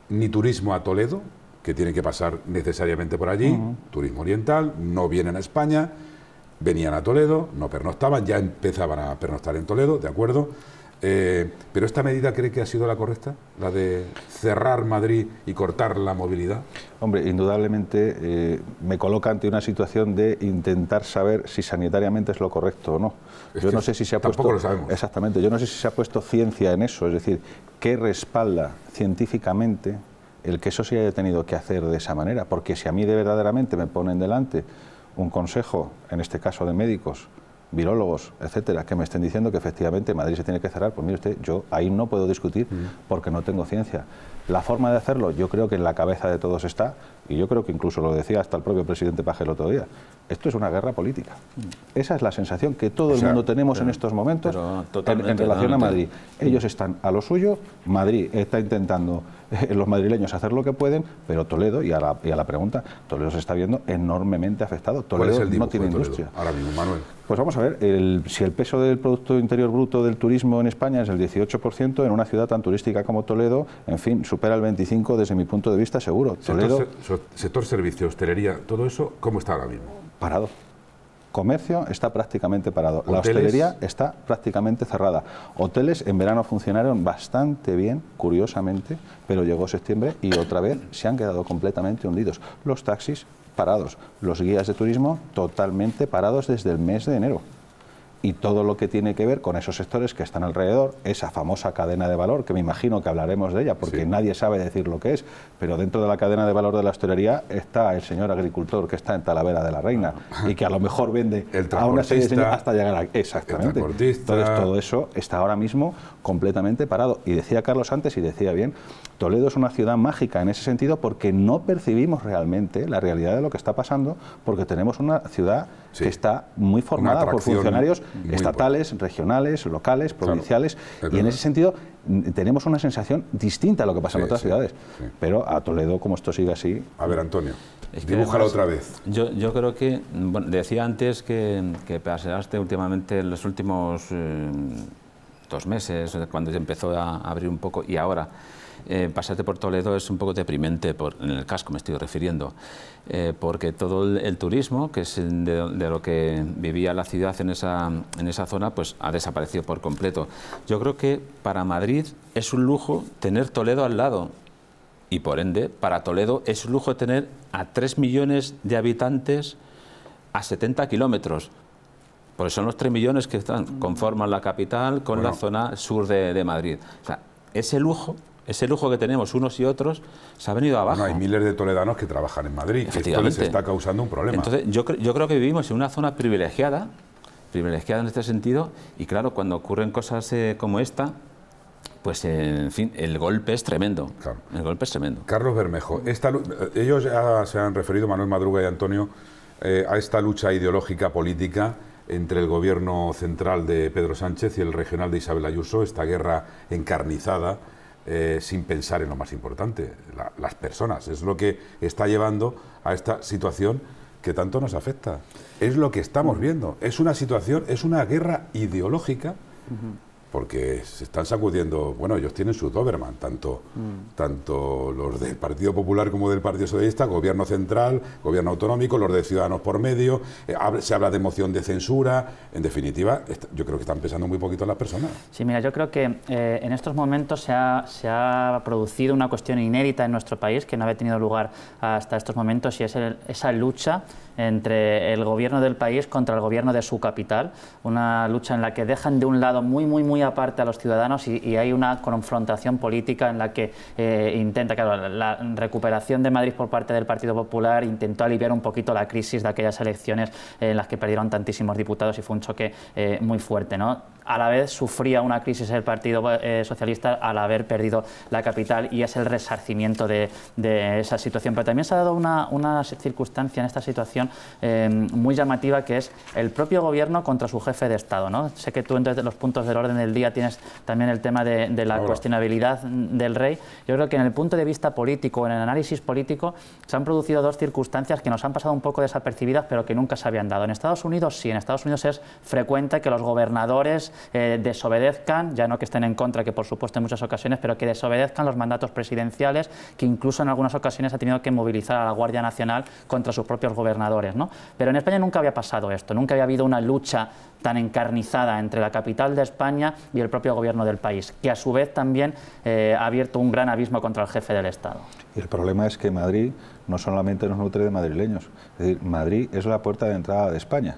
ni turismo a Toledo, que tiene que pasar necesariamente por allí, turismo oriental, no vienen a España, venían a Toledo, no estaban ya empezaban a pernoctar en Toledo, ¿de acuerdo? Eh, ¿Pero esta medida cree que ha sido la correcta? ¿La de cerrar Madrid y cortar la movilidad? Hombre, indudablemente eh, me coloca ante una situación de intentar saber si sanitariamente es lo correcto o no. yo no sé si se ha puesto. Exactamente, yo no sé si se ha puesto ciencia en eso, es decir, ¿qué respalda científicamente el que eso se haya tenido que hacer de esa manera? Porque si a mí de verdaderamente me ponen delante un consejo, en este caso de médicos, virólogos, etcétera, que me estén diciendo que efectivamente Madrid se tiene que cerrar, pues mire usted, yo ahí no puedo discutir porque no tengo ciencia. La forma de hacerlo, yo creo que en la cabeza de todos está, y yo creo que incluso lo decía hasta el propio presidente Pajel el otro día, esto es una guerra política. Esa es la sensación que todo el mundo tenemos en estos momentos en, relación a Madrid. Ellos están a lo suyo, Madrid está intentando los madrileños hacer lo que pueden, pero Toledo, y a la, pregunta, Toledo se está viendo enormemente afectado. Toledo no tiene industria. Ahora mismo, Manuel. Pues vamos a ver, si el peso del Producto Interior Bruto del turismo en España es el 18%, en una ciudad tan turística como Toledo, en fin, supera el 25% desde mi punto de vista, seguro. Toledo, sector, sector servicios, hostelería, todo eso, ¿cómo está ahora mismo? Parado comercio está prácticamente parado, la hostelería está prácticamente cerrada. Hoteles en verano funcionaron bastante bien, curiosamente, pero llegó septiembre y otra vez se han quedado completamente hundidos. Los taxis parados, los guías de turismo totalmente parados desde el mes de enero y todo lo que tiene que ver con esos sectores que están alrededor, esa famosa cadena de valor, que me imagino que hablaremos de ella, porque nadie sabe decir lo que es, pero dentro de la cadena de valor de la hostelería está el señor agricultor que está en Talavera de la Reina y que a lo mejor vende a una serie hasta llegar a... Exactamente. Entonces todo eso está ahora mismo completamente parado. Y decía Carlos antes, y decía bien, Toledo es una ciudad mágica en ese sentido porque no percibimos realmente la realidad de lo que está pasando, porque tenemos una ciudad que está muy formada por funcionarios estatales, regionales, locales, provinciales, y en ese sentido tenemos una sensación distinta a lo que pasa en otras ciudades. Pero a Toledo, como esto sigue así... A ver, Antonio, otra vez. Yo, yo creo que, decía antes que, que paseaste últimamente en los últimos eh, dos meses, cuando se empezó a abrir un poco, y ahora... Eh, pasarte por Toledo es un poco deprimente, por, en el casco me estoy refiriendo, eh, porque todo el, turismo, que es de, lo que vivía la ciudad en esa, en esa zona, pues ha desaparecido por completo. Yo creo que para Madrid es un lujo tener Toledo al lado y por ende para Toledo es un lujo tener a 3 millones de habitantes a 70 kilómetros. Porque son los 3 millones que están, conforman la capital con la zona sur de, de Madrid. O sea, ese lujo ese lujo que tenemos unos y otros se ha venido abajo. No hay miles de toledanos que trabajan en Madrid, que esto les está causando un problema. Entonces, yo, creo que vivimos en una zona privilegiada, privilegiada en este sentido, y claro, cuando ocurren cosas eh, como esta, pues eh, en fin, el golpe es tremendo. Claro. El golpe es tremendo. Carlos Bermejo, esta, eh, ellos ya se han referido, Manuel Madruga y Antonio, a esta lucha ideológica política entre el gobierno central de Pedro Sánchez y el regional de Isabel Ayuso, esta guerra encarnizada eh, sin pensar en lo más importante, las personas. Es lo que está llevando a esta situación que tanto nos afecta. Es lo que estamos mm. viendo. Es una situación, es una guerra ideológica porque se están sacudiendo, bueno, ellos tienen su Doberman, tanto, mm. tanto los del Partido Popular como del Partido Socialista, gobierno central, gobierno autonómico, los de Ciudadanos por medio, eh, se habla de moción de censura, en definitiva, yo creo que están pensando muy poquito las personas. Sí, mira, yo creo que eh, en estos momentos se ha, producido una cuestión inédita en nuestro país que no había tenido lugar hasta estos momentos y es esa lucha entre el gobierno del país contra el gobierno de su capital, una lucha en la que dejan de un lado muy, muy, muy aparte a los ciudadanos y, hay una confrontación política en la que eh, intenta, claro, la recuperación de Madrid por parte del Partido Popular intentó aliviar un poquito la crisis de aquellas elecciones en las que perdieron tantísimos diputados y fue un choque eh, muy fuerte, ¿no? a la vez sufría una crisis el Partido eh, Socialista al haber perdido la capital y es el resarcimiento de, esa situación. Pero también se ha dado una, circunstancia en esta situación eh, muy llamativa que es el propio gobierno contra su jefe de Estado. ¿no? Sé que tú entre los puntos del orden del día tienes también el tema de, la cuestionabilidad del rey. Yo creo que en el punto de vista político, en el análisis político, se han producido dos circunstancias que nos han pasado un poco desapercibidas pero que nunca se habían dado. En Estados Unidos sí, en Estados Unidos es frecuente que los gobernadores eh, desobedezcan, ya no que estén en contra, que por supuesto en muchas ocasiones, pero que desobedezcan los mandatos presidenciales, que incluso en algunas ocasiones ha tenido que movilizar a la Guardia Nacional contra sus propios gobernadores. ¿no? Pero en España nunca había pasado esto, nunca había habido una lucha tan encarnizada entre la capital de España y el propio gobierno del país, que a su vez también eh, ha abierto un gran abismo contra el jefe del Estado. Y el problema es que Madrid no solamente nos nutre de madrileños, es decir, Madrid es la puerta de entrada de España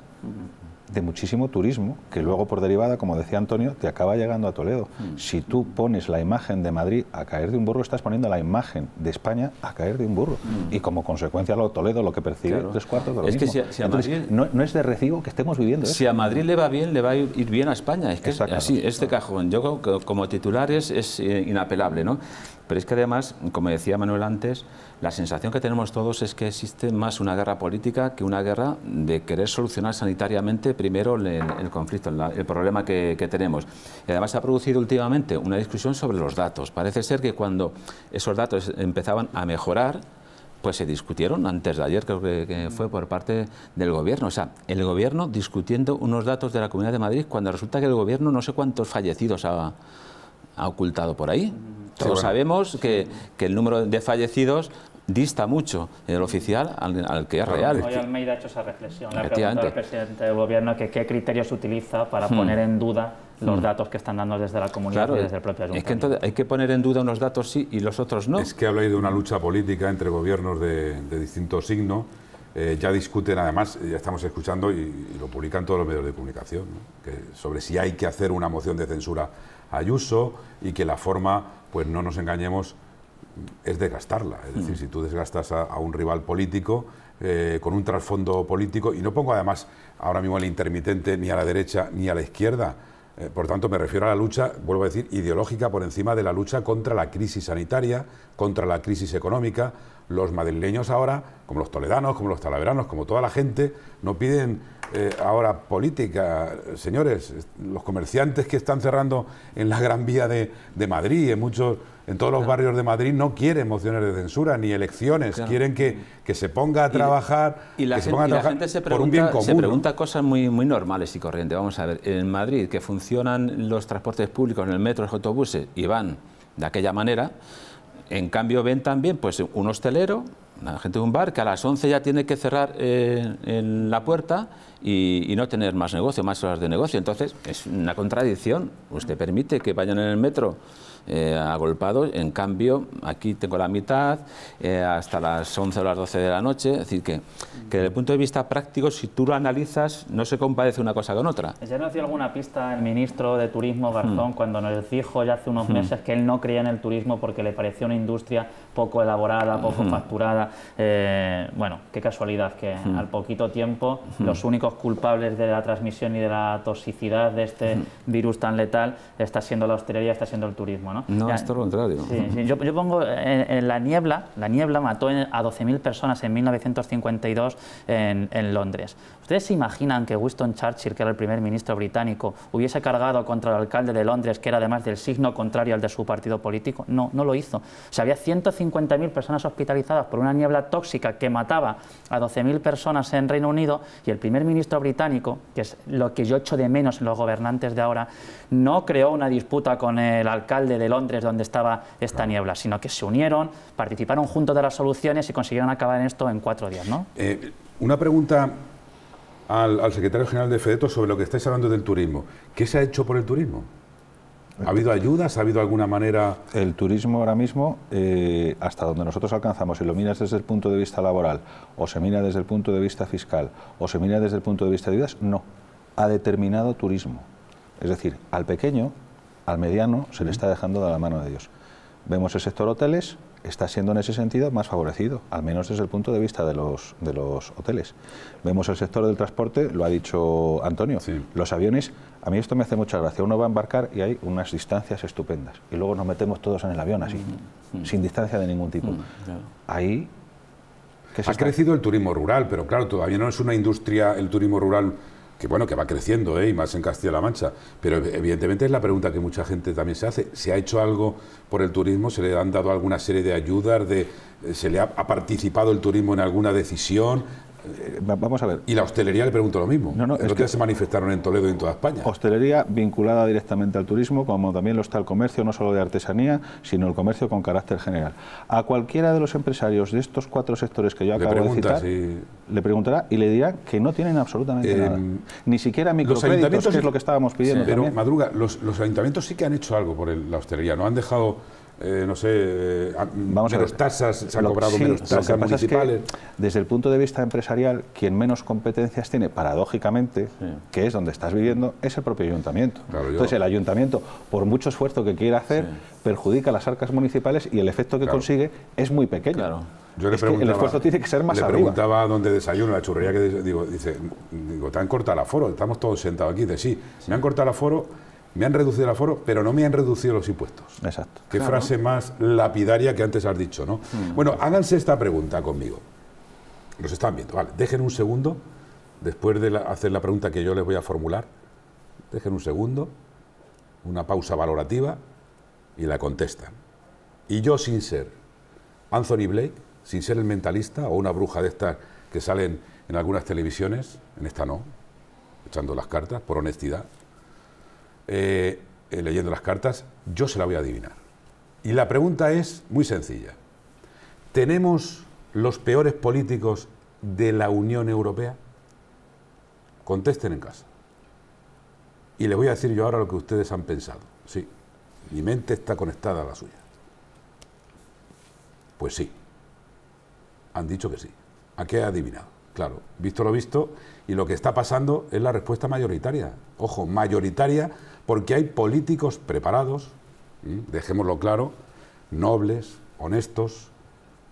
de muchísimo turismo que luego por derivada, como decía Antonio, te acaba llegando a Toledo. Mm. Si tú pones la imagen de Madrid a caer de un burro, estás poniendo la imagen de España a caer de un burro. Mm. Y como consecuencia lo Toledo lo que percibe tres cuartos de lo es Que no, es de recibo que estemos viviendo. Si a Madrid le va bien, le va a ir bien a España. Es que así, este cajón, yo como, como titular es, es eh, inapelable, ¿no? Pero es que además, como decía Manuel antes, la sensación que tenemos todos es que existe más una guerra política que una guerra de querer solucionar sanitariamente primero el, conflicto, el, problema que, tenemos. Y además ha producido últimamente una discusión sobre los datos. Parece ser que cuando esos datos empezaban a mejorar, pues se discutieron antes de ayer, creo que, fue por parte del gobierno. O sea, el gobierno discutiendo unos datos de la Comunidad de Madrid cuando resulta que el gobierno no sé cuántos fallecidos ha, ocultado por ahí. Todos sabemos que, el número de fallecidos dista mucho el oficial al, que es real. Hoy Almeida ha hecho esa reflexión, el presidente del gobierno que qué criterios utiliza para hmm. poner en duda los hmm. datos que están dando desde la comunidad y desde el propio ayuntamiento. hay que poner en duda unos datos sí y los otros no. Es que habla de una lucha política entre gobiernos de, de distintos signos. Eh, ya discuten, además, ya estamos escuchando y, lo publican todos los medios de comunicación, que sobre si hay que hacer una moción de censura a Ayuso y que la forma, pues no nos engañemos, es desgastarla. Es hmm. decir, si tú desgastas a, un rival político eh, con un trasfondo político, y no pongo además ahora mismo el intermitente ni a la derecha ni a la izquierda, eh, por tanto me refiero a la lucha, vuelvo a decir, ideológica por encima de la lucha contra la crisis sanitaria, contra la crisis económica. Los madrileños ahora, como los toledanos, como los talaveranos, como toda la gente, no piden eh, ahora política. Señores, los comerciantes que están cerrando en la Gran Vía de, de Madrid, en muchos en todos los barrios de Madrid no quieren mociones de censura ni elecciones, quieren que, se ponga a trabajar, y, la, que gente, se se pregunta, cosas muy, muy normales y corrientes. Vamos a ver, en Madrid que funcionan los transportes públicos, en el metro, los autobuses, y van de aquella manera, en cambio ven también pues, un hostelero, la gente de un bar que a las 11 ya tiene que cerrar eh, la puerta y, y, no tener más negocio, más horas de negocio. Entonces, es una contradicción. Usted pues permite que vayan en el metro eh, agolpados. En cambio, aquí tengo la mitad eh, hasta las 11 o las 12 de la noche. Es decir, que, que desde el punto de vista práctico, si tú lo analizas, no se compadece una cosa con otra. ¿Ya nos dio alguna pista el ministro de Turismo, Garzón, hmm. cuando nos dijo ya hace unos hmm. meses que él no creía en el turismo porque le parecía una industria poco elaborada, poco hmm. facturada? Eh, bueno, qué casualidad que al poquito tiempo los únicos culpables de la transmisión y de la toxicidad de este virus tan letal está siendo la hostelería, está siendo el turismo. ¿no? es todo lo contrario. yo, pongo eh, en, la niebla, la niebla mató a 12.000 personas en 1952 en, Londres. ¿Ustedes se imaginan que Winston Churchill, que era el primer ministro británico, hubiese cargado contra el alcalde de Londres, que era además del signo contrario al de su partido político? No, no lo hizo. O había 150.000 personas hospitalizadas por una niebla tóxica que mataba a 12.000 personas en Reino Unido y el primer ministro británico, que es lo que yo echo de menos en los gobernantes de ahora, no creó una disputa con el alcalde de Londres donde estaba esta niebla, sino que se unieron, participaron juntos de las soluciones y consiguieron acabar en esto en cuatro días. ¿no? Eh, una pregunta al, secretario general de FEDETO sobre lo que estáis hablando del turismo. ¿Qué se ha hecho por el turismo? ¿Ha habido ayudas? ¿Ha habido alguna manera...? El turismo ahora mismo, eh, hasta donde nosotros alcanzamos, si lo miras desde el punto de vista laboral, o se mira desde el punto de vista fiscal, o se mira desde el punto de vista de ayudas, no. Ha determinado turismo. Es decir, al pequeño al mediano se le está dejando de la mano de Dios. Vemos el sector hoteles, está siendo en ese sentido más favorecido, al menos desde el punto de vista de los, de los hoteles. Vemos el sector del transporte, lo ha dicho Antonio, los aviones, a mí esto me hace mucha gracia, uno va a embarcar y hay unas distancias estupendas, y luego nos metemos todos en el avión así, sin distancia de ningún tipo. Ahí... Que se ha crecido el turismo rural, pero claro, todavía no es una industria el turismo rural que bueno, que va creciendo, ¿eh? y más en Castilla-La Mancha, pero evidentemente es la pregunta que mucha gente también se hace. ¿Se ha hecho algo por el turismo? ¿Se le han dado alguna serie de ayudas? De, eh, ¿Se le ha, ha participado el turismo en alguna decisión? Eh, vamos a ver. Y la hostelería le pregunto lo mismo. No, no, que se manifestaron en Toledo y en toda España. Hostelería vinculada directamente al turismo, como también lo está el comercio, no solo de artesanía, sino el comercio con carácter general. A cualquiera de los empresarios de estos cuatro sectores que yo acabo de citar, le preguntará y le dirá que no tienen absolutamente eh, nada. Ni siquiera microcréditos, que es lo que estábamos pidiendo. pero, Madruga, los, ayuntamientos sí que han hecho algo por la hostelería, no han dejado eh, no sé, eh, Vamos a tasas, se han cobrado menos tasas municipales. desde el punto de vista empresarial, quien menos competencias tiene, paradójicamente, que es donde estás viviendo, es el propio ayuntamiento. Entonces, el ayuntamiento, por mucho esfuerzo que quiera hacer, perjudica las arcas municipales y el efecto que consigue es muy pequeño. Yo el esfuerzo tiene que ser más Le preguntaba dónde desayuno, la churrería que digo, dice, digo, te han cortado el aforo, estamos todos sentados aquí, dice, sí, me han cortado el aforo me han reducido el aforo, pero no me han reducido los impuestos. Exacto. Qué frase más lapidaria que antes has dicho, ¿no? Mm. Bueno, háganse esta pregunta conmigo. Los están viendo, vale. Dejen un segundo, después de hacer la pregunta que yo les voy a formular, dejen un segundo, una pausa valorativa y la contestan. Y yo sin ser Anthony Blake, sin ser el mentalista o una bruja de estas que salen en algunas televisiones, en esta no, echando las cartas, por honestidad, eh, eh, leyendo las cartas, yo se la voy a adivinar. Y la pregunta es muy sencilla. ¿Tenemos los peores políticos de la Unión Europea? Contesten en casa. Y les voy a decir yo ahora lo que ustedes han pensado. Sí, mi mente está conectada a la suya. Pues sí. Han dicho que sí. ¿A qué ha adivinado? Claro, visto lo visto, y lo que está pasando es la respuesta mayoritaria. Ojo, mayoritaria porque hay políticos preparados, dejémoslo claro, nobles, honestos,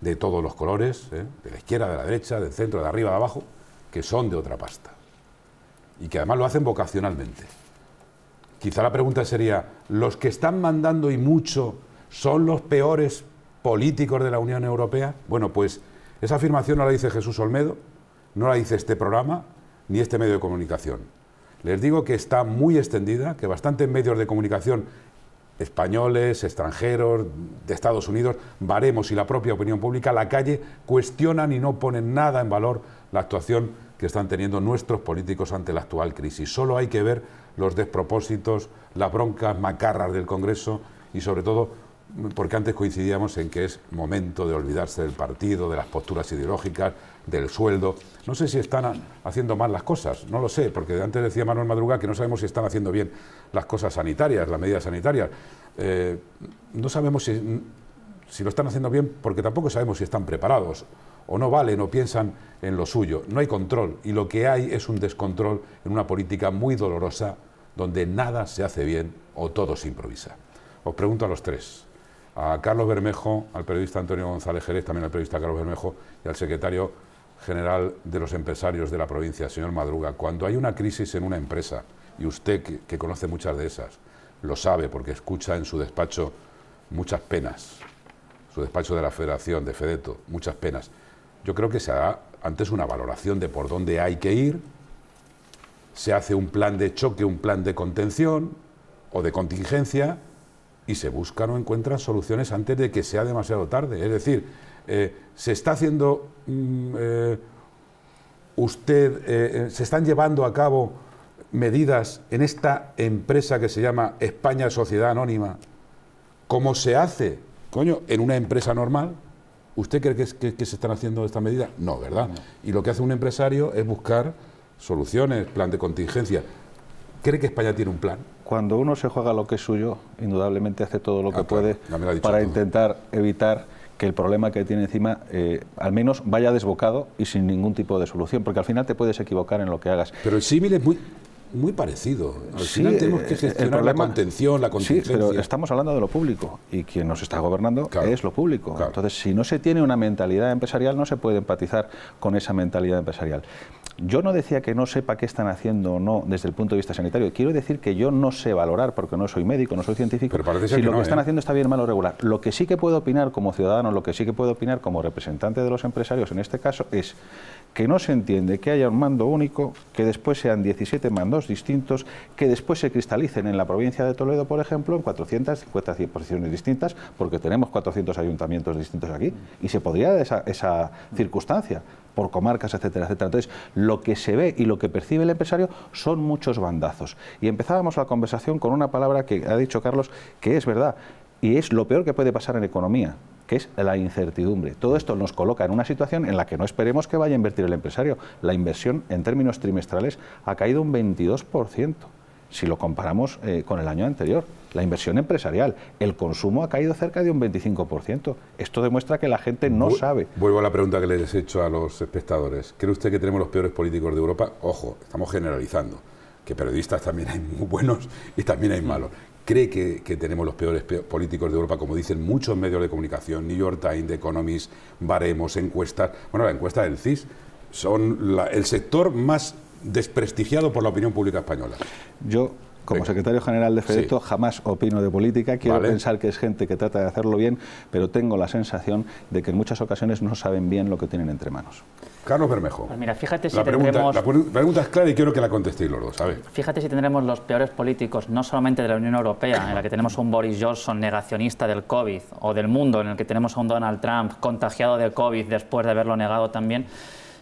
de todos los colores, ¿eh? de la izquierda, de la derecha, del centro, de arriba, de abajo, que son de otra pasta. Y que además lo hacen vocacionalmente. Quizá la pregunta sería, ¿los que están mandando y mucho son los peores políticos de la Unión Europea? Bueno, pues esa afirmación no la dice Jesús Olmedo, no la dice este programa, ni este medio de comunicación les digo que está muy extendida, que bastantes medios de comunicación españoles, extranjeros, de Estados Unidos, Varemos y la propia opinión pública, la calle, cuestionan y no ponen nada en valor la actuación que están teniendo nuestros políticos ante la actual crisis. Solo hay que ver los despropósitos, las broncas macarras del Congreso y sobre todo porque antes coincidíamos en que es momento de olvidarse del partido, de las posturas ideológicas, del sueldo. No sé si están haciendo mal las cosas, no lo sé, porque antes decía Manuel Madruga que no sabemos si están haciendo bien las cosas sanitarias, las medidas sanitarias. Eh, no sabemos si, si lo están haciendo bien porque tampoco sabemos si están preparados o no valen o piensan en lo suyo. No hay control y lo que hay es un descontrol en una política muy dolorosa donde nada se hace bien o todo se improvisa. Os pregunto a los tres, a Carlos Bermejo, al periodista Antonio González Jerez, también al periodista Carlos Bermejo y al secretario general de los empresarios de la provincia, señor Madruga, cuando hay una crisis en una empresa, y usted que, conoce muchas de esas, lo sabe porque escucha en su despacho muchas penas, su despacho de la Federación, de Fedeto, muchas penas. Yo creo que se da antes una valoración de por dónde hay que ir, se hace un plan de choque, un plan de contención o de contingencia y se buscan o encuentran soluciones antes de que sea demasiado tarde. Es decir, eh, se está haciendo mm, eh, usted, eh, se están llevando a cabo medidas en esta empresa que se llama España Sociedad Anónima, ¿cómo se hace, coño, en una empresa normal. ¿Usted cree que, se están haciendo estas medidas? No, ¿verdad? Y lo que hace un empresario es buscar soluciones, plan de contingencia. ¿Cree que España tiene un plan? Cuando uno se juega lo que es suyo, indudablemente hace todo lo que ah, puede para intentar evitar que el problema que tiene encima eh, al menos vaya desbocado y sin ningún tipo de solución, porque al final te puedes equivocar en lo que hagas. Pero el símil es muy, muy parecido. Al tenemos que gestionar la contención, la pero estamos hablando de lo público y quien nos está gobernando es lo público. Entonces, si no se tiene una mentalidad empresarial, no se puede empatizar con esa mentalidad empresarial. Yo no decía que no sepa qué están haciendo o no desde el punto de vista sanitario. Quiero decir que yo no sé valorar, porque no soy médico, no soy científico, si lo que están ¿eh? haciendo está bien, mal o regular. Lo que sí que puedo opinar como ciudadano, lo que sí que puedo opinar como representante de los empresarios en este caso es que no se entiende que haya un mando único, que después sean 17 mandos distintos, que después se cristalicen en la provincia de Toledo, por ejemplo, en 450 posiciones distintas, porque tenemos 400 ayuntamientos distintos aquí, y se podría esa, esa circunstancia por comarcas, etcétera, etcétera. Entonces, lo que se ve y lo que percibe el empresario son muchos bandazos. Y empezábamos la conversación con una palabra que ha dicho Carlos, que es verdad, y es lo peor que puede pasar en economía, que es la incertidumbre. Todo esto nos coloca en una situación en la que no esperemos que vaya a invertir el empresario. La inversión en términos trimestrales ha caído un 22% si lo comparamos eh, con el año anterior. La inversión empresarial, el consumo ha caído cerca de un 25%. Esto demuestra que la gente no sabe. Vuelvo a la pregunta que les he hecho a los espectadores. ¿Cree usted que tenemos los peores políticos de Europa? Ojo, estamos generalizando, que periodistas también hay muy buenos y también hay malos cree que, que, tenemos los peores políticos de Europa, como dicen muchos medios de comunicación, New York Times, The Economist, baremos, encuestas. Bueno, la encuesta del CIS son el sector más desprestigiado por la opinión pública española. Yo como secretario general de Fedecto jamás opino de política, quiero pensar que es gente que trata de hacerlo bien, pero tengo la sensación de que en muchas ocasiones no saben bien lo que tienen entre manos. Carlos Bermejo. Pues mira, fíjate si la pregunta, es clara y quiero que la contestéis los Fíjate si tendremos los peores políticos, no solamente de la Unión Europea, en la que tenemos un Boris Johnson negacionista del COVID, o del mundo, en el que tenemos a un Donald Trump contagiado del COVID después de haberlo negado también,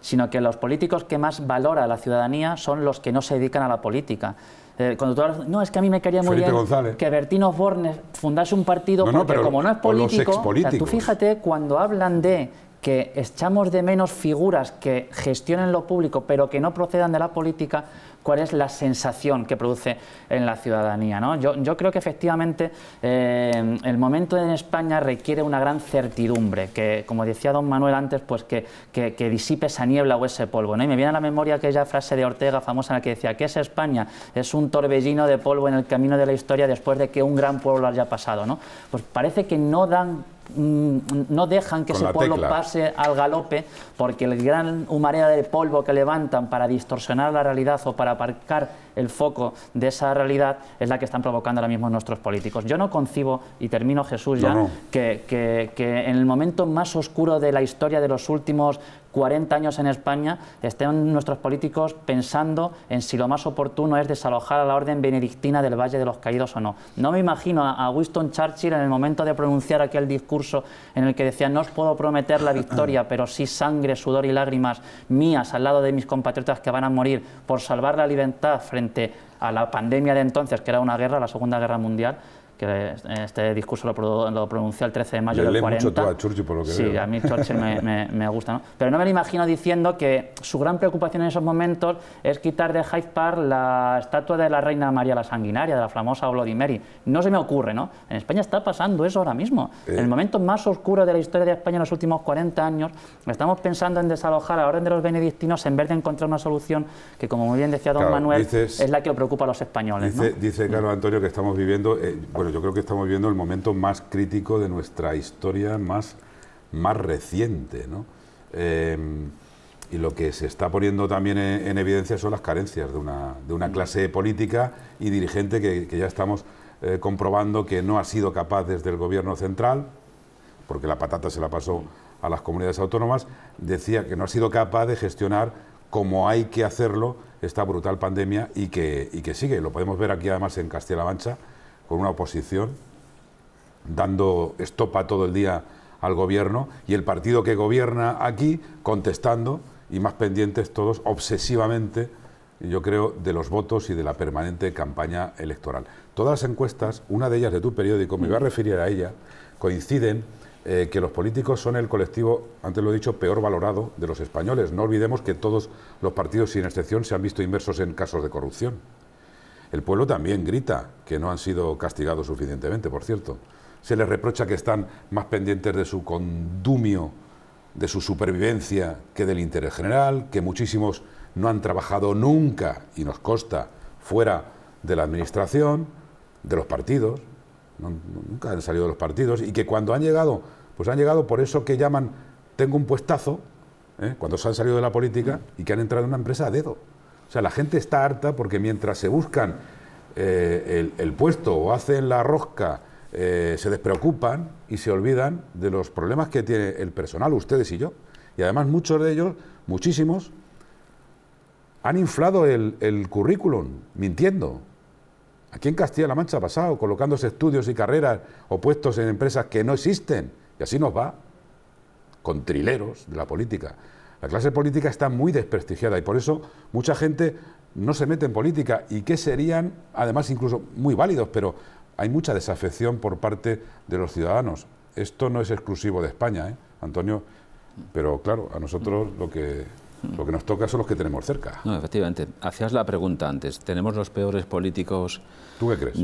sino que los políticos que más valora la ciudadanía son los que no se dedican a la política. Eh, cuando tú no, es que a mí me quería muy bien que Bertino Osborne fundase un partido, porque como no es político, tú fíjate cuando hablan de que echamos de menos figuras que gestionen lo público, pero que no procedan de la política, cuál es la sensación que produce en la ciudadanía. ¿no? Yo, yo, creo que efectivamente eh, el momento en España requiere una gran certidumbre, que como decía don Manuel antes, pues que, que, disipe esa niebla o ese polvo. ¿no? Y me viene a la memoria aquella frase de Ortega famosa en la que decía, que es España? Es un torbellino de polvo en el camino de la historia después de que un gran pueblo haya pasado. ¿no? Pues parece que no dan mm, no dejan que ese pueblo pase al galope porque el gran humareda de polvo que levantan para distorsionar la realidad o para para aparcar el foco de esa realidad es la que están provocando ahora mismo nuestros políticos. Yo no concibo, y termino Jesús ya, Que, que en el momento más oscuro de la historia de los últimos 40 años en España estén nuestros políticos pensando en si lo más oportuno es desalojar a la orden benedictina del Valle de los Caídos o no. No me imagino a Winston Churchill en el momento de pronunciar aquel discurso en el que decía no os puedo prometer la victoria, pero sí sangre, sudor y lágrimas mías al lado de mis compatriotas que van a morir por salvar la libertad frente frente a la pandemia de entonces, que era una guerra, la Segunda Guerra Mundial, que este discurso lo, pronunció el 13 de mayo del 40. Mucho a Churchill, por lo que sí, a mí Churchill me, gusta, ¿no? Pero no me lo imagino diciendo que su gran preocupación en esos momentos es quitar de Hyde Park la estatua de la reina María la Sanguinaria, de la famosa Bloody Mary. No se me ocurre, ¿no? En España está pasando eso ahora mismo. Eh. En el momento más oscuro de la historia de España en los últimos 40 años, estamos pensando en desalojar a la orden de los benedictinos en vez de encontrar una solución que, como muy bien decía don Manuel, es la que preocupa a los españoles. Dice, ¿no? dice Carlos mm. Antonio que estamos viviendo... Eh, yo creo que estamos viviendo el momento más crítico de nuestra historia más, más reciente, em, y lo que se está poniendo también en, evidencia son las carencias de una, clase política y dirigente que, ya estamos eh, comprobando que no ha sido capaz desde el gobierno central, porque la patata se la pasó a las comunidades autónomas, decía que no ha sido capaz de gestionar como hay que hacerlo esta brutal pandemia y que, y que sigue. Lo podemos ver aquí además en Castilla-La Mancha, con una oposición, dando estopa todo el día al gobierno y el partido que gobierna aquí contestando y más pendientes todos obsesivamente, yo creo, de los votos y de la permanente campaña electoral. Todas las encuestas, una de ellas de tu periódico, me iba a referir a ella, coinciden eh, que los políticos son el colectivo, antes lo he dicho, peor valorado de los españoles. No olvidemos que todos los partidos, sin excepción, se han visto inmersos en casos de corrupción. El pueblo también grita que no han sido castigados suficientemente, por cierto. Se les reprocha que están más pendientes de su condumio, de su supervivencia, que del interés general, que muchísimos no han trabajado nunca, y nos consta, fuera de la administración, de los partidos, nunca han salido de los partidos, y que cuando han llegado, pues han llegado por eso que llaman tengo un puestazo, ¿eh? cuando se han salido de la política y que han entrado en una empresa a dedo. O sea, la gente está harta porque mientras se buscan eh, el, puesto o hacen la rosca, eh, se despreocupan y se olvidan de los problemas que tiene el personal, ustedes y yo. Y además muchos de ellos, muchísimos, han inflado el, el currículum, mintiendo. Aquí en Castilla-La Mancha ha pasado, colocándose estudios y carreras o puestos en empresas que no existen. Y así nos va, con trileros de la política. La clase política está muy desprestigiada y por eso mucha gente no se mete en política y que serían, además, incluso muy válidos, pero hay mucha desafección por parte de los ciudadanos. Esto no es exclusivo de España, ¿eh? Antonio, pero claro, a nosotros lo que lo que nos toca son los que tenemos cerca. No, efectivamente. Hacías la pregunta antes. ¿Tenemos los peores políticos? ¿Tú qué crees?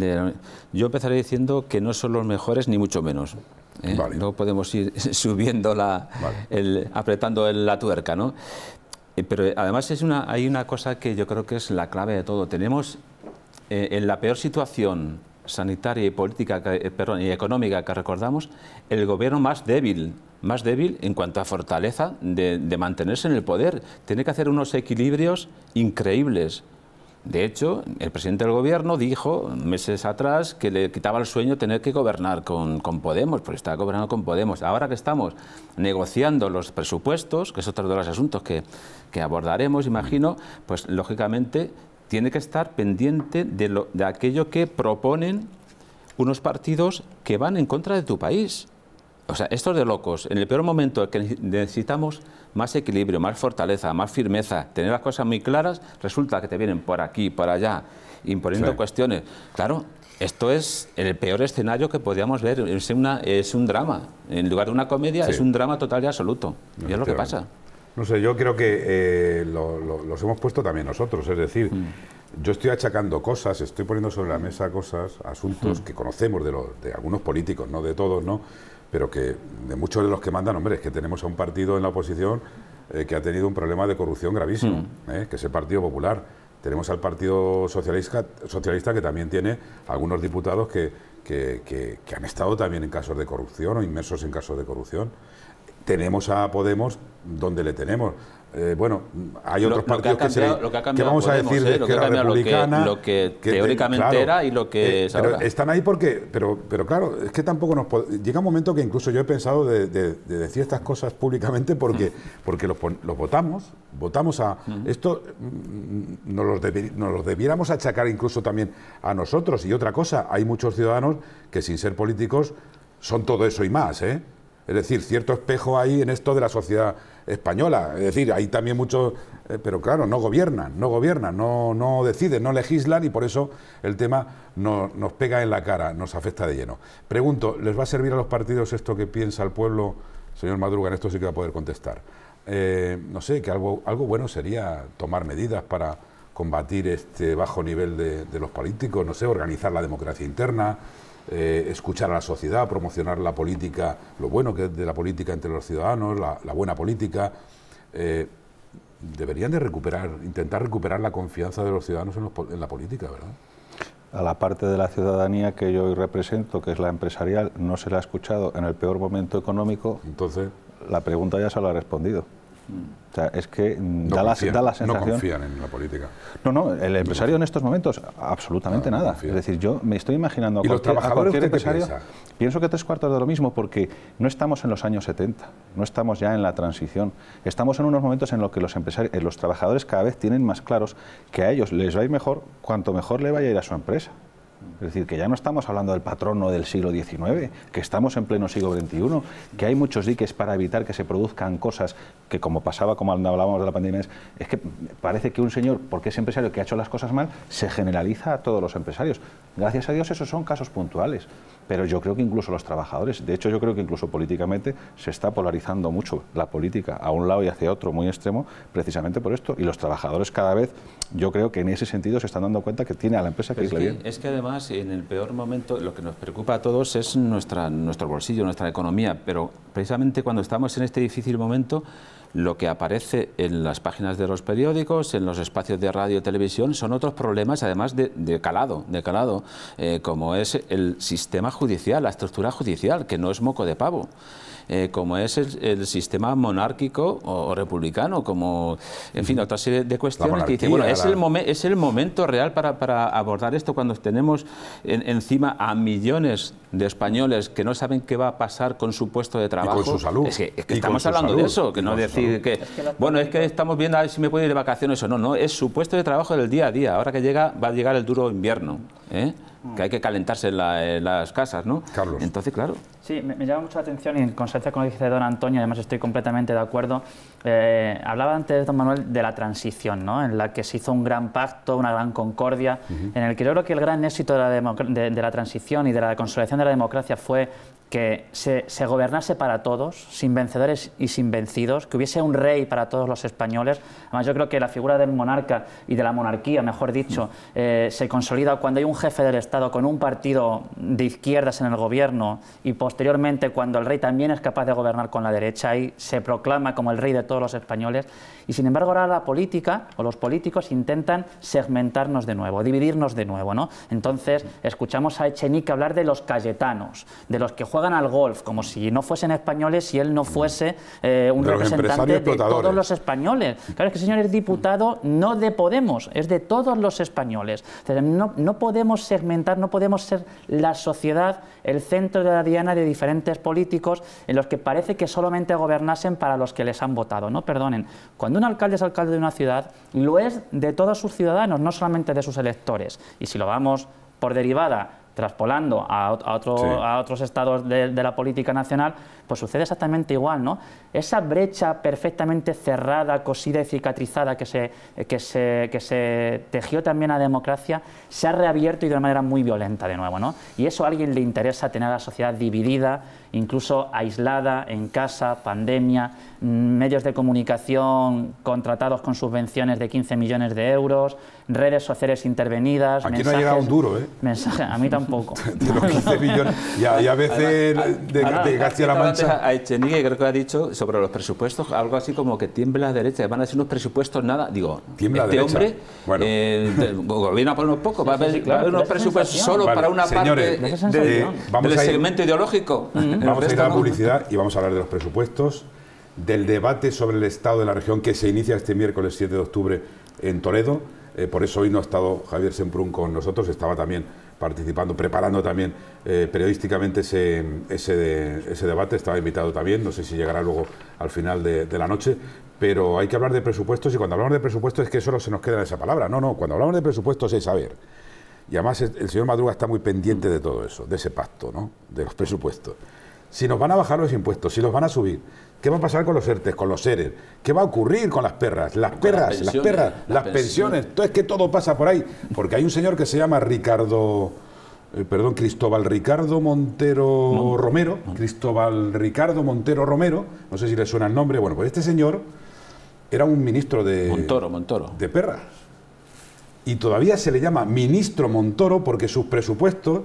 Yo empezaré diciendo que no son los mejores, ni mucho menos. ¿eh? No podemos ir subiendo la, apretando la tuerca, ¿no? Eh, pero eh, además es una, hay una cosa que yo creo que es la clave de todo. Tenemos en la peor situación sanitaria y política, y económica que recordamos, el gobierno más débil, más débil en cuanto a fortaleza de mantenerse en el poder. Tiene que hacer unos equilibrios increíbles de hecho, el presidente del gobierno dijo meses atrás que le quitaba el sueño tener que gobernar con, Podemos, porque estaba gobernando con Podemos. Ahora que estamos negociando los presupuestos, que es otro de los asuntos que, abordaremos, imagino, pues lógicamente tiene que estar pendiente de, lo, de aquello que proponen unos partidos que van en contra de tu país. O sea, esto de locos. En el peor momento que necesitamos más equilibrio, más fortaleza, más firmeza, tener las cosas muy claras, resulta que te vienen por aquí, por allá, imponiendo cuestiones. Claro, esto es el peor escenario que podíamos ver, es, una, es un drama, en lugar de una comedia, es un drama total y absoluto, y es lo que pasa. No sé, yo creo que eh, los hemos puesto también nosotros, es decir, mm. yo estoy achacando cosas, estoy poniendo sobre la mesa cosas, asuntos mm. que conocemos de, de algunos políticos, no de todos, ¿no? pero que de muchos de los que mandan, hombre, es que tenemos a un partido en la oposición eh, que ha tenido un problema de corrupción gravísimo, mm. eh, que es el Partido Popular. Tenemos al Partido Socialista, que también tiene algunos diputados que, que han estado también en casos de corrupción o inmersos en casos de corrupción tenemos a Podemos donde le tenemos. Eh, bueno, hay otros partidos que, se, que, vamos a decir ¿eh? lo que, era lo que, teóricamente era y lo que eh, es Pero están ahí porque, pero, pero claro, es que tampoco nos llega un momento que incluso yo he pensado de, decir estas cosas públicamente porque, mm. porque los, votamos, votamos a mm. esto, mm, nos los, debiéramos achacar incluso también a nosotros y otra cosa, hay muchos ciudadanos que sin ser políticos son todo eso y más, Es decir, cierto espejo ahí en esto de la sociedad española. Es decir, hay también muchos, eh, pero claro, no gobiernan, no gobiernan, no, no deciden, no legislan y por eso el tema no, nos pega en la cara, nos afecta de lleno. Pregunto, ¿les va a servir a los partidos esto que piensa el pueblo? Señor Madruga, en esto sí que va a poder contestar. Eh, no sé, que algo, algo bueno sería tomar medidas para combatir este bajo nivel de los políticos, no sé, organizar la democracia interna, eh, escuchar a la sociedad, promocionar la política, lo bueno que es de la política entre los ciudadanos, la, buena política. Eh, deberían de recuperar, intentar recuperar la confianza de los ciudadanos en, la política, ¿verdad? a la parte de la ciudadanía que yo hoy represento, que es la empresarial, no se la ha escuchado en el peor momento económico, entonces la pregunta ya se la ha respondido es que no da, No confían en la política. No, no, el empresario en estos momentos, absolutamente nada. es decir, yo me estoy imaginando que cualquier, los empresario... Pienso que tres cuartos de lo mismo porque no estamos en los años 70, no estamos ya en la transición. Estamos en unos momentos en los que los, empresarios, eh, los trabajadores cada vez tienen más claros que a ellos les va a ir mejor cuanto mejor le vaya a ir a su empresa. Es decir, que ya no estamos hablando del patrono del siglo XIX, que estamos en pleno siglo XXI, que hay muchos diques para evitar que se produzcan cosas que, como pasaba, como hablábamos de la pandemia, es, que parece que un señor, porque es empresario que ha hecho las cosas mal, se generaliza a todos los empresarios. Gracias a Dios, esos son casos puntuales pero yo creo que incluso los trabajadores, de hecho yo creo que incluso políticamente se está polarizando mucho la política a un lado y hacia otro muy extremo precisamente por esto y los trabajadores cada vez yo creo que en ese sentido se están dando cuenta que tiene a la empresa que irle bien. Es que además en el peor momento lo que nos preocupa a todos es nuestra, nuestro bolsillo, nuestra economía, pero precisamente cuando estamos en este difícil momento lo que aparece en las páginas de los periódicos, en los espacios de radio y televisión, son otros problemas, además de, calado, de calado eh, como es el sistema judicial, la estructura judicial, que no es moco de pavo. Eh, como es el, sistema monárquico o, republicano, como, en fin, otra serie de cuestiones que bueno, es, el momento real para, abordar esto cuando tenemos encima a millones de españoles que no saben qué va a pasar con su puesto de trabajo. con su salud. Es que, estamos hablando de eso, que no decir que, bueno, es que estamos viendo a ver si me puedo ir de vacaciones o no, no, es su puesto de trabajo del día a día, ahora que llega va a llegar el duro invierno, ¿eh? mm. que hay que calentarse las casas, ¿no? Carlos. Entonces, claro, Sí, me, llama mucho la atención y en consecuencia con lo que dice don Antonio, además estoy completamente de acuerdo, eh, hablaba antes, don Manuel, de la transición, ¿no? en la que se hizo un gran pacto, una gran concordia, en el que yo creo que el gran éxito de la, transición y de la consolidación de la democracia fue que se, gobernase para todos, sin vencedores y sin vencidos, que hubiese un rey para todos los españoles. Además, yo creo que la figura del monarca y de la monarquía, mejor dicho, eh, se consolida cuando hay un jefe del Estado con un partido de izquierdas en el gobierno y posteriormente cuando el rey también es capaz de gobernar con la derecha y se proclama como el rey de todos los españoles. Y sin embargo ahora la política o los políticos intentan segmentarnos de nuevo, dividirnos de nuevo. ¿no? Entonces escuchamos a Echenique hablar de los cayetanos, de los que juegan al golf, como si no fuesen españoles y él no fuese eh, un representante de todos los españoles. Claro, es que señor es diputado no de Podemos, es de todos los españoles. no, no podemos segmentar, no podemos ser la sociedad el centro de la diana de diferentes políticos en los que parece que solamente gobernasen para los que les han votado. No perdonen. Cuando un alcalde es alcalde de una ciudad, lo es de todos sus ciudadanos, no solamente de sus electores. Y si lo vamos por derivada traspolando a, a otros estados de, la política nacional, pues sucede exactamente igual, ¿no? Esa brecha perfectamente cerrada, cosida y cicatrizada que se, que se, que se tejió también a democracia, se ha reabierto y de una manera muy violenta de nuevo, ¿no? Y eso a alguien le interesa tener a la sociedad dividida, incluso aislada, en casa, pandemia, mm, medios de comunicación contratados con subvenciones de 15 millones de euros, redes sociales intervenidas. Aquí no ha llegado un duro, ¿eh? Mensaje, a mí tampoco. de los 15 millones. Y a, a veces de, García-La Mancha. A Echenique creo que ha dicho sobre los presupuestos algo así como que tiembla la derecha, van a ser unos presupuestos nada. Digo, tiembla este hombre bueno. eh, gobierna por unos pocos, va, a haber unos presupuestos solo para una parte del segmento ideológico. Vamos a ir a la publicidad y vamos a hablar de los presupuestos del debate sobre el estado de la región que se inicia este miércoles 7 de octubre en Toledo. Eh, por eso hoy no ha estado Javier Semprún con nosotros, estaba también participando, preparando también eh, periodísticamente ese, debate, estaba invitado también, no sé si llegará luego al final de, la noche, pero hay que hablar de presupuestos y cuando hablamos de presupuestos es que solo se nos queda esa palabra, no, no, cuando hablamos de presupuestos es saber. Y además el señor Madruga está muy pendiente de todo eso, de ese pacto, ¿no? de los presupuestos. Si nos van a bajar los impuestos, si los van a subir, ¿qué va a pasar con los ERTES, con los ERES? ¿Qué va a ocurrir con las perras? Las perras, las, perras, las, pensiones. Entonces, es que todo pasa por ahí. Porque hay un señor que se llama Ricardo eh, perdón, Cristóbal Ricardo Montero Romero, Cristóbal Ricardo Montero Romero, no sé si le suena el nombre, bueno, pues este señor era un ministro de... Montoro, Montoro. De perras. Y todavía se le llama ministro Montoro porque sus presupuestos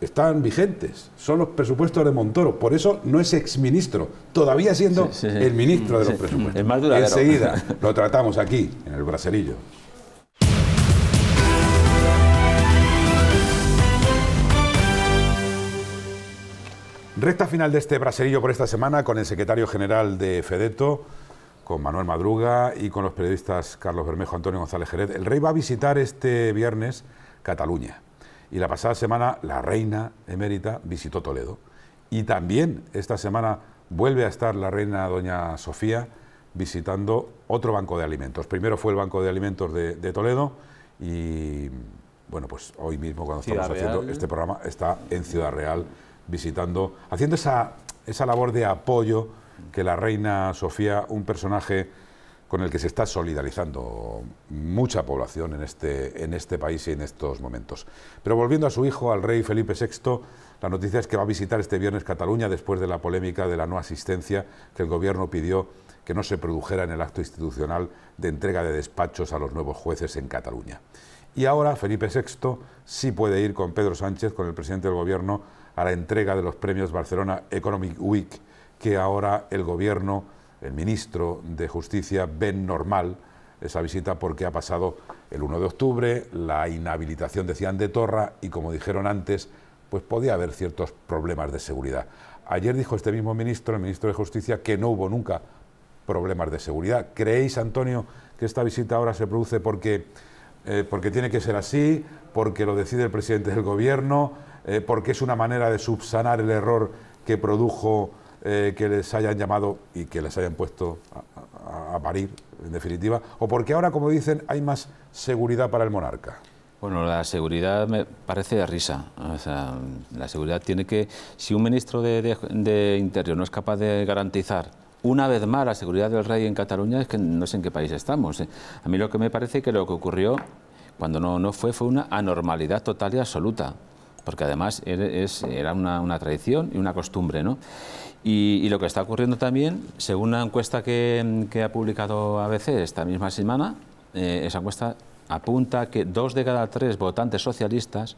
están vigentes, son los presupuestos de Montoro, por eso no es exministro, todavía siendo el ministro de los presupuestos. Enseguida lo tratamos aquí, en el Braserillo. Recta final de este braserillo por esta semana con el secretario general de Fedeto, con Manuel Madruga y con los periodistas Carlos Bermejo, Antonio González Jerez. El rey va a visitar este viernes Cataluña. Y la pasada semana la reina emérita visitó Toledo. Y también esta semana vuelve a estar la reina doña Sofía visitando otro banco de alimentos. Primero fue el banco de alimentos de, Toledo y bueno, pues hoy mismo cuando estamos haciendo este programa está en Ciudad Real visitando, haciendo esa, esa labor de apoyo que la reina Sofía, un personaje con el que se está solidarizando mucha población en este, en este país y en estos momentos. Pero volviendo a su hijo, al rey Felipe VI, la noticia es que va a visitar este viernes Cataluña después de la polémica de la no asistencia que el gobierno pidió que no se produjera en el acto institucional de entrega de despachos a los nuevos jueces en Cataluña. Y ahora Felipe VI sí puede ir con Pedro Sánchez, con el presidente del gobierno, a la entrega de los premios Barcelona Economic Week que ahora el gobierno el ministro de Justicia ven normal esa visita porque ha pasado el 1 de octubre, la inhabilitación, decían, de Torra y, como dijeron antes, pues podía haber ciertos problemas de seguridad. Ayer dijo este mismo ministro, el ministro de Justicia, que no hubo nunca problemas de seguridad. ¿Creéis, Antonio, que esta visita ahora se produce porque, eh, porque tiene que ser así, porque lo decide el presidente del Gobierno, eh, porque es una manera de subsanar el error que produjo eh, que les hayan llamado y que les hayan puesto a, parir, en definitiva? ¿O porque ahora, como dicen, hay más seguridad para el monarca? Bueno, la seguridad me parece de risa. O sea, la seguridad tiene que... Si un ministro de, Interior no es capaz de garantizar una vez más la seguridad del rey en Cataluña es que no sé en qué país estamos. ¿eh? A mí lo que me parece que lo que ocurrió cuando no, no fue fue una anormalidad total y absoluta, porque además era, una, una, tradición y una costumbre. ¿no? Y, lo que está ocurriendo también, según una encuesta que, ha publicado ABC esta misma semana, eh, esa encuesta apunta que dos de cada tres votantes socialistas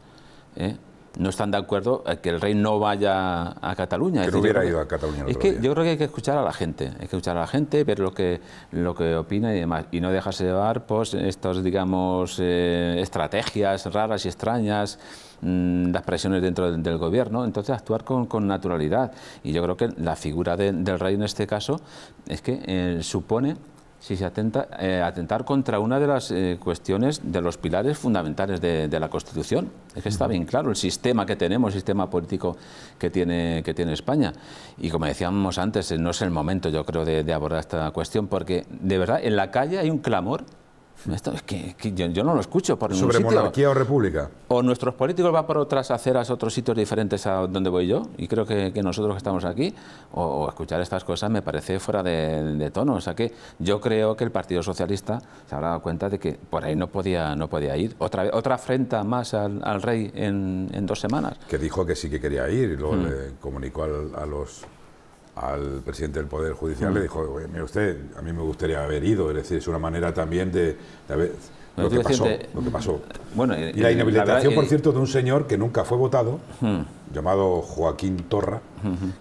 eh, no están de acuerdo que el rey no vaya a Cataluña. Que no hubiera ido a Cataluña. que yo creo que hay que escuchar a la gente, hay que escuchar a la gente, ver lo que, lo que opina y demás, y no dejarse llevar pues, estas, digamos, eh, estrategias raras y extrañas Mm, las presiones dentro del, gobierno, entonces actuar con, naturalidad. Y yo creo que la figura del rey en este caso es que eh, supone si se atenta, eh, atentar contra una de las eh, cuestiones de los pilares fundamentales de, la Constitución. Es que está bien claro el sistema que tenemos, el sistema político que tiene, que tiene España. Y como decíamos antes, no es el momento, yo creo, de, de abordar esta cuestión, porque de verdad en la calle hay un clamor que, yo, no lo escucho por ¿Sobre monarquía o república? O nuestros políticos van por otras aceras, otros sitios diferentes a donde voy yo, y creo que, nosotros que estamos aquí, o, escuchar estas cosas me parece fuera de, tono. O sea que yo creo que el Partido Socialista se habrá dado cuenta de que por ahí no podía, no podía ir. Otra, otra afrenta más al, rey en, dos semanas. Que dijo que sí que quería ir, y luego hmm. le comunicó a los al presidente del Poder Judicial, le mm. dijo, Oye, mire usted, a mí me gustaría haber ido, es decir, es una manera también de, haber... Lo, que, pasó, lo que pasó. Bueno, y la inhabilitación, por cierto, de un señor que nunca fue votado, hmm llamado Joaquín Torra,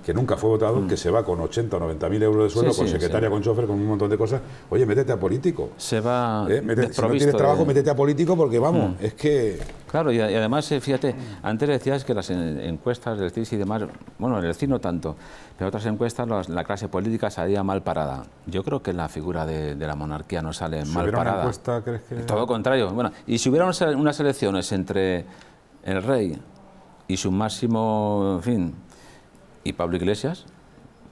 que nunca fue votado, que se va con 80 o 90 mil euros de sueldo, con secretaria, con chofer, con un montón de cosas. Oye, métete a político. Se va. Eh, si tienes trabajo, métete a político porque vamos, es que. Claro, y, además, eh, fíjate, antes decías que las encuestas del CIS y demás, bueno, en el CIS no tanto, pero otras encuestas la clase política salía mal parada. Yo creo que la figura de, la monarquía no sale mal parada. Una encuesta, Todo contrario. Bueno, y si hubiera unas elecciones entre el rey y su máximo, en fin, y Pablo Iglesias,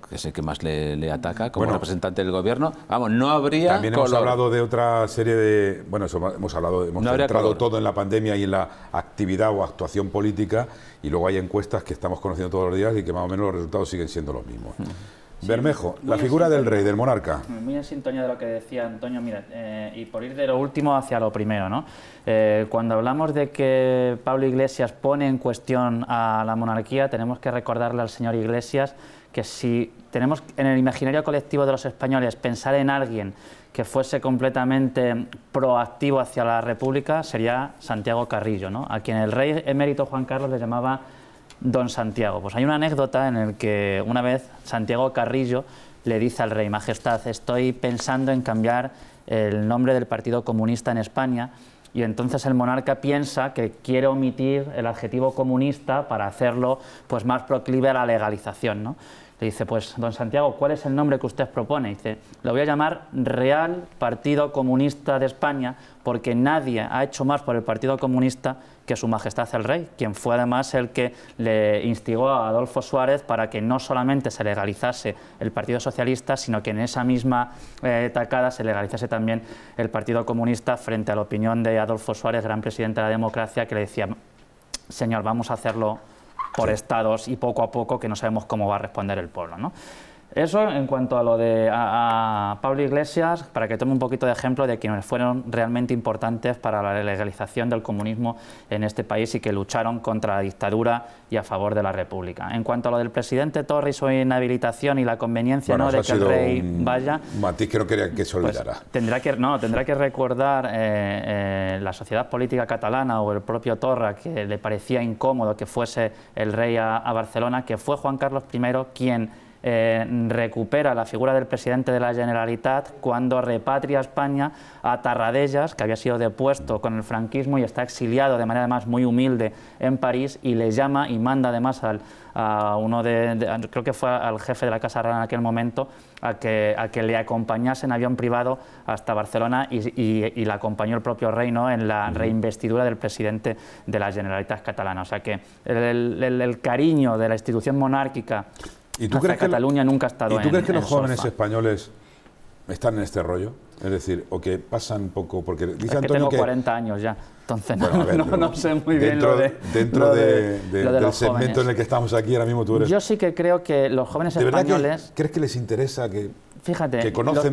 que es el que más le, ataca como representante del gobierno. Vamos, no habría. También hemos hablado de otra serie de. Bueno, hemos hablado, hemos no centrado todo en la pandemia y en la actividad o actuación política, y luego hay encuestas que estamos conociendo todos los días y que más o menos los resultados siguen siendo los mismos. Hmm. Bermejo, la figura del rey, del monarca. Muy en sintonía de lo que decía Antonio, mira, eh, y por ir de lo último hacia lo primero, ¿no? Eh, cuando hablamos de que Pablo Iglesias pone en cuestión a la monarquía, tenemos que recordarle al señor Iglesias que si tenemos en el imaginario colectivo de los españoles pensar en alguien que fuese completamente proactivo hacia la República, sería Santiago Carrillo, ¿no? A quien el rey emérito Juan Carlos le llamaba don Santiago. Pues hay una anécdota en la que una vez Santiago Carrillo le dice al rey, Majestad, estoy pensando en cambiar el nombre del Partido Comunista en España y entonces el monarca piensa que quiere omitir el adjetivo comunista para hacerlo pues, más proclive a la legalización. ¿no? Le dice, pues, don Santiago, ¿cuál es el nombre que usted propone? Dice, lo voy a llamar Real Partido Comunista de España, porque nadie ha hecho más por el Partido Comunista que Su Majestad el Rey, quien fue además el que le instigó a Adolfo Suárez para que no solamente se legalizase el Partido Socialista, sino que en esa misma eh, tacada se legalizase también el Partido Comunista frente a la opinión de Adolfo Suárez, gran presidente de la democracia, que le decía, señor, vamos a hacerlo por estados y poco a poco que no sabemos cómo va a responder el pueblo. ¿no? Eso en cuanto a lo de Pablo Iglesias, para que tome un poquito de ejemplo de quienes fueron realmente importantes para la legalización del comunismo en este país y que lucharon contra la dictadura y a favor de la República. En cuanto a lo del presidente Torres, y su inhabilitación y la conveniencia ¿no? de que el rey vaya... Matiz que no quería que se pues olvidara. tendrá que, no, tendrá que recordar eh, eh, la sociedad política catalana o el propio Torra que le parecía incómodo que fuese el rey a Barcelona, que fue Juan Carlos I quien eh, recupera la figura del presidente de la Generalitat cuando repatria a España a Tarradellas, que había sido depuesto con el franquismo y está exiliado de manera además muy humilde en París, y le llama y manda además a uno de, creo que fue al jefe de la Casa Real en aquel momento, a que, a que le acompañase en avión privado hasta Barcelona y, la acompañó el propio rey en la reinvestidura del presidente de la Generalitat Catalana. O sea que el cariño de la institución monárquica ¿Y tú crees que Cataluña nunca ha estado ¿Y tú crees que los jóvenes españoles están en este rollo? Es decir, o que pasan poco, porque que tengo 40 años ya, entonces no, sé muy bien lo de... Dentro del segmento en el que estamos aquí ahora mismo tú eres... Yo sí que creo que los jóvenes españoles... crees que les interesa que fíjate, los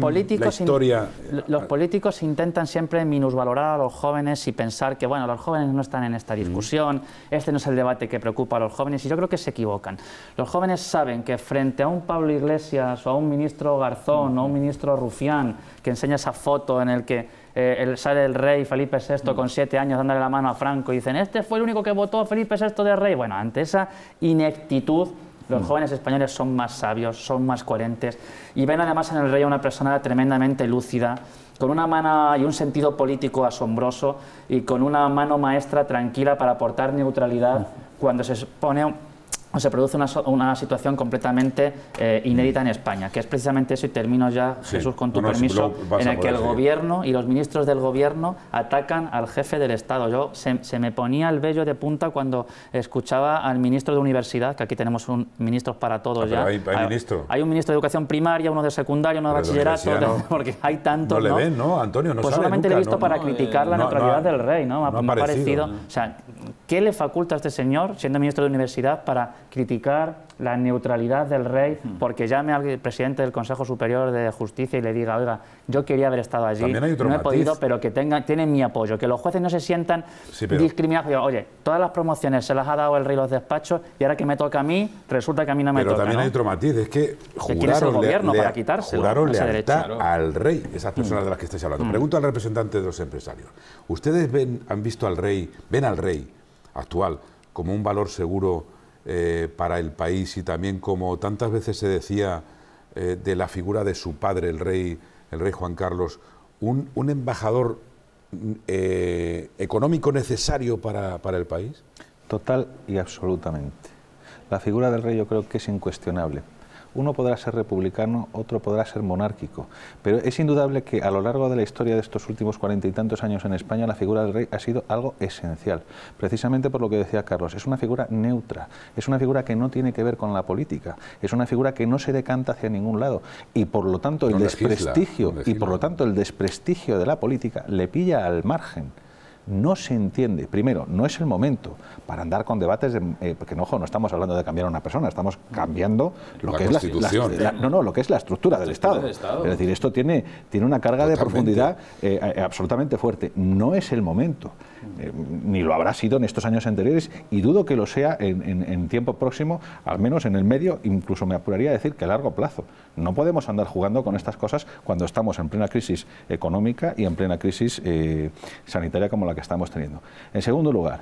eh, políticos intentan siempre minusvalorar a los jóvenes y pensar que, bueno, los jóvenes no están en esta discusión, este no es el debate que preocupa a los jóvenes, y yo creo que se equivocan. Los jóvenes saben que frente a un Pablo Iglesias o a un ministro Garzón o un ministro Rufián, que enseña esa foto en el que eh, sale el rey Felipe VI con siete años dándole la mano a Franco y dicen, este fue el único que votó a Felipe VI de rey. Bueno, ante esa ineptitud los mm. jóvenes españoles son más sabios, son más coherentes y ven además en el rey a una persona tremendamente lúcida, con una mano y un sentido político asombroso y con una mano maestra tranquila para aportar neutralidad mm. cuando se pone se produce una, situación completamente eh, inédita en España, que es precisamente eso, y termino ya, Jesús, con tu permiso, en el que el gobierno y los ministros del gobierno atacan al jefe del Estado. Yo se, me ponía el vello de punta cuando escuchaba al ministro de Universidad, que aquí tenemos un ministros para todos ah, ya. Ah, hay, un ministro de Educación Primaria, uno de secundaria, uno de bachillerato, porque hay tantos. No le ven, ¿no? Antonio, no Pues solamente le he visto para criticar la neutralidad del rey, ¿no? Me ha, parecido. o sea, ¿qué le faculta a este señor, siendo ministro de Universidad, para criticar la neutralidad del rey hmm. porque llame al presidente del Consejo Superior de Justicia y le diga, oiga, yo quería haber estado allí, no he podido, pero que tenga, tienen mi apoyo, que los jueces no se sientan discriminados. Oye, todas las promociones se las ha dado el rey los despachos y ahora que me toca a mí, resulta que a mí no me toca. Pero también hay otro matiz, es que juraron, el gobierno para quitarse juraron lealtad al rey, esas personas mm. de las que estáis hablando. Mm. Pregunto al representante de los empresarios, ¿ustedes ven, han visto al rey, ven al rey actual como un valor seguro eh, para el país y también como tantas veces se decía eh, de la figura de su padre, el rey, el rey Juan Carlos, un, embajador eh, económico necesario para el país? Total y absolutamente. La figura del rey yo creo que es incuestionable. Uno podrá ser republicano, otro podrá ser monárquico, pero es indudable que a lo largo de la historia de estos últimos cuarenta y tantos años en España la figura del rey ha sido algo esencial, precisamente por lo que decía Carlos, es una figura neutra, es una figura que no tiene que ver con la política, es una figura que no se decanta hacia ningún lado y por lo tanto el desprestigio y por lo tanto el desprestigio de la política le pilla al margen no se entiende. Primero, no es el momento para andar con debates, de, eh, porque no, ojo, no estamos hablando de cambiar a una persona, estamos cambiando lo que es la, constitución no, no, lo que es la estructura, del, Estado. Es decir, esto tiene, tiene una carga de profundidad eh, eh, absolutamente fuerte. No es el momento. Eh, ni lo habrá sido en estos años anteriores y dudo que lo sea en, tiempo próximo, al menos en el medio, incluso me apuraría a decir que a largo plazo. No podemos andar jugando con estas cosas cuando estamos en plena crisis económica y en plena crisis eh, sanitaria como la que estamos teniendo. En segundo lugar,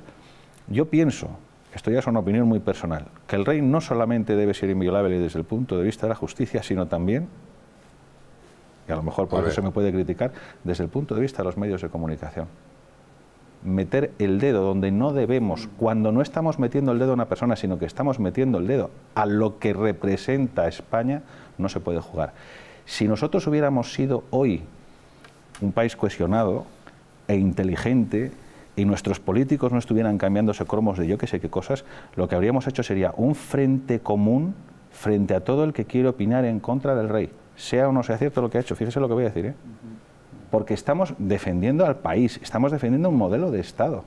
yo pienso esto ya es una opinión muy personal, que el rey no solamente debe ser inviolable desde el punto de vista de la justicia, sino también, y a lo mejor por eso se me puede criticar, desde el punto de vista de los medios de comunicación meter el dedo donde no debemos, mm. cuando no estamos metiendo el dedo a una persona, sino que estamos metiendo el dedo a lo que representa España, no se puede jugar. Si nosotros hubiéramos sido hoy un país cohesionado e inteligente, y nuestros políticos no estuvieran cambiándose cromos de yo que sé qué cosas, lo que habríamos hecho sería un frente común frente a todo el que quiere opinar en contra del rey, sea o no sea cierto lo que ha hecho. Fíjese lo que voy a decir. ¿eh? porque estamos defendiendo al país, estamos defendiendo un modelo de Estado.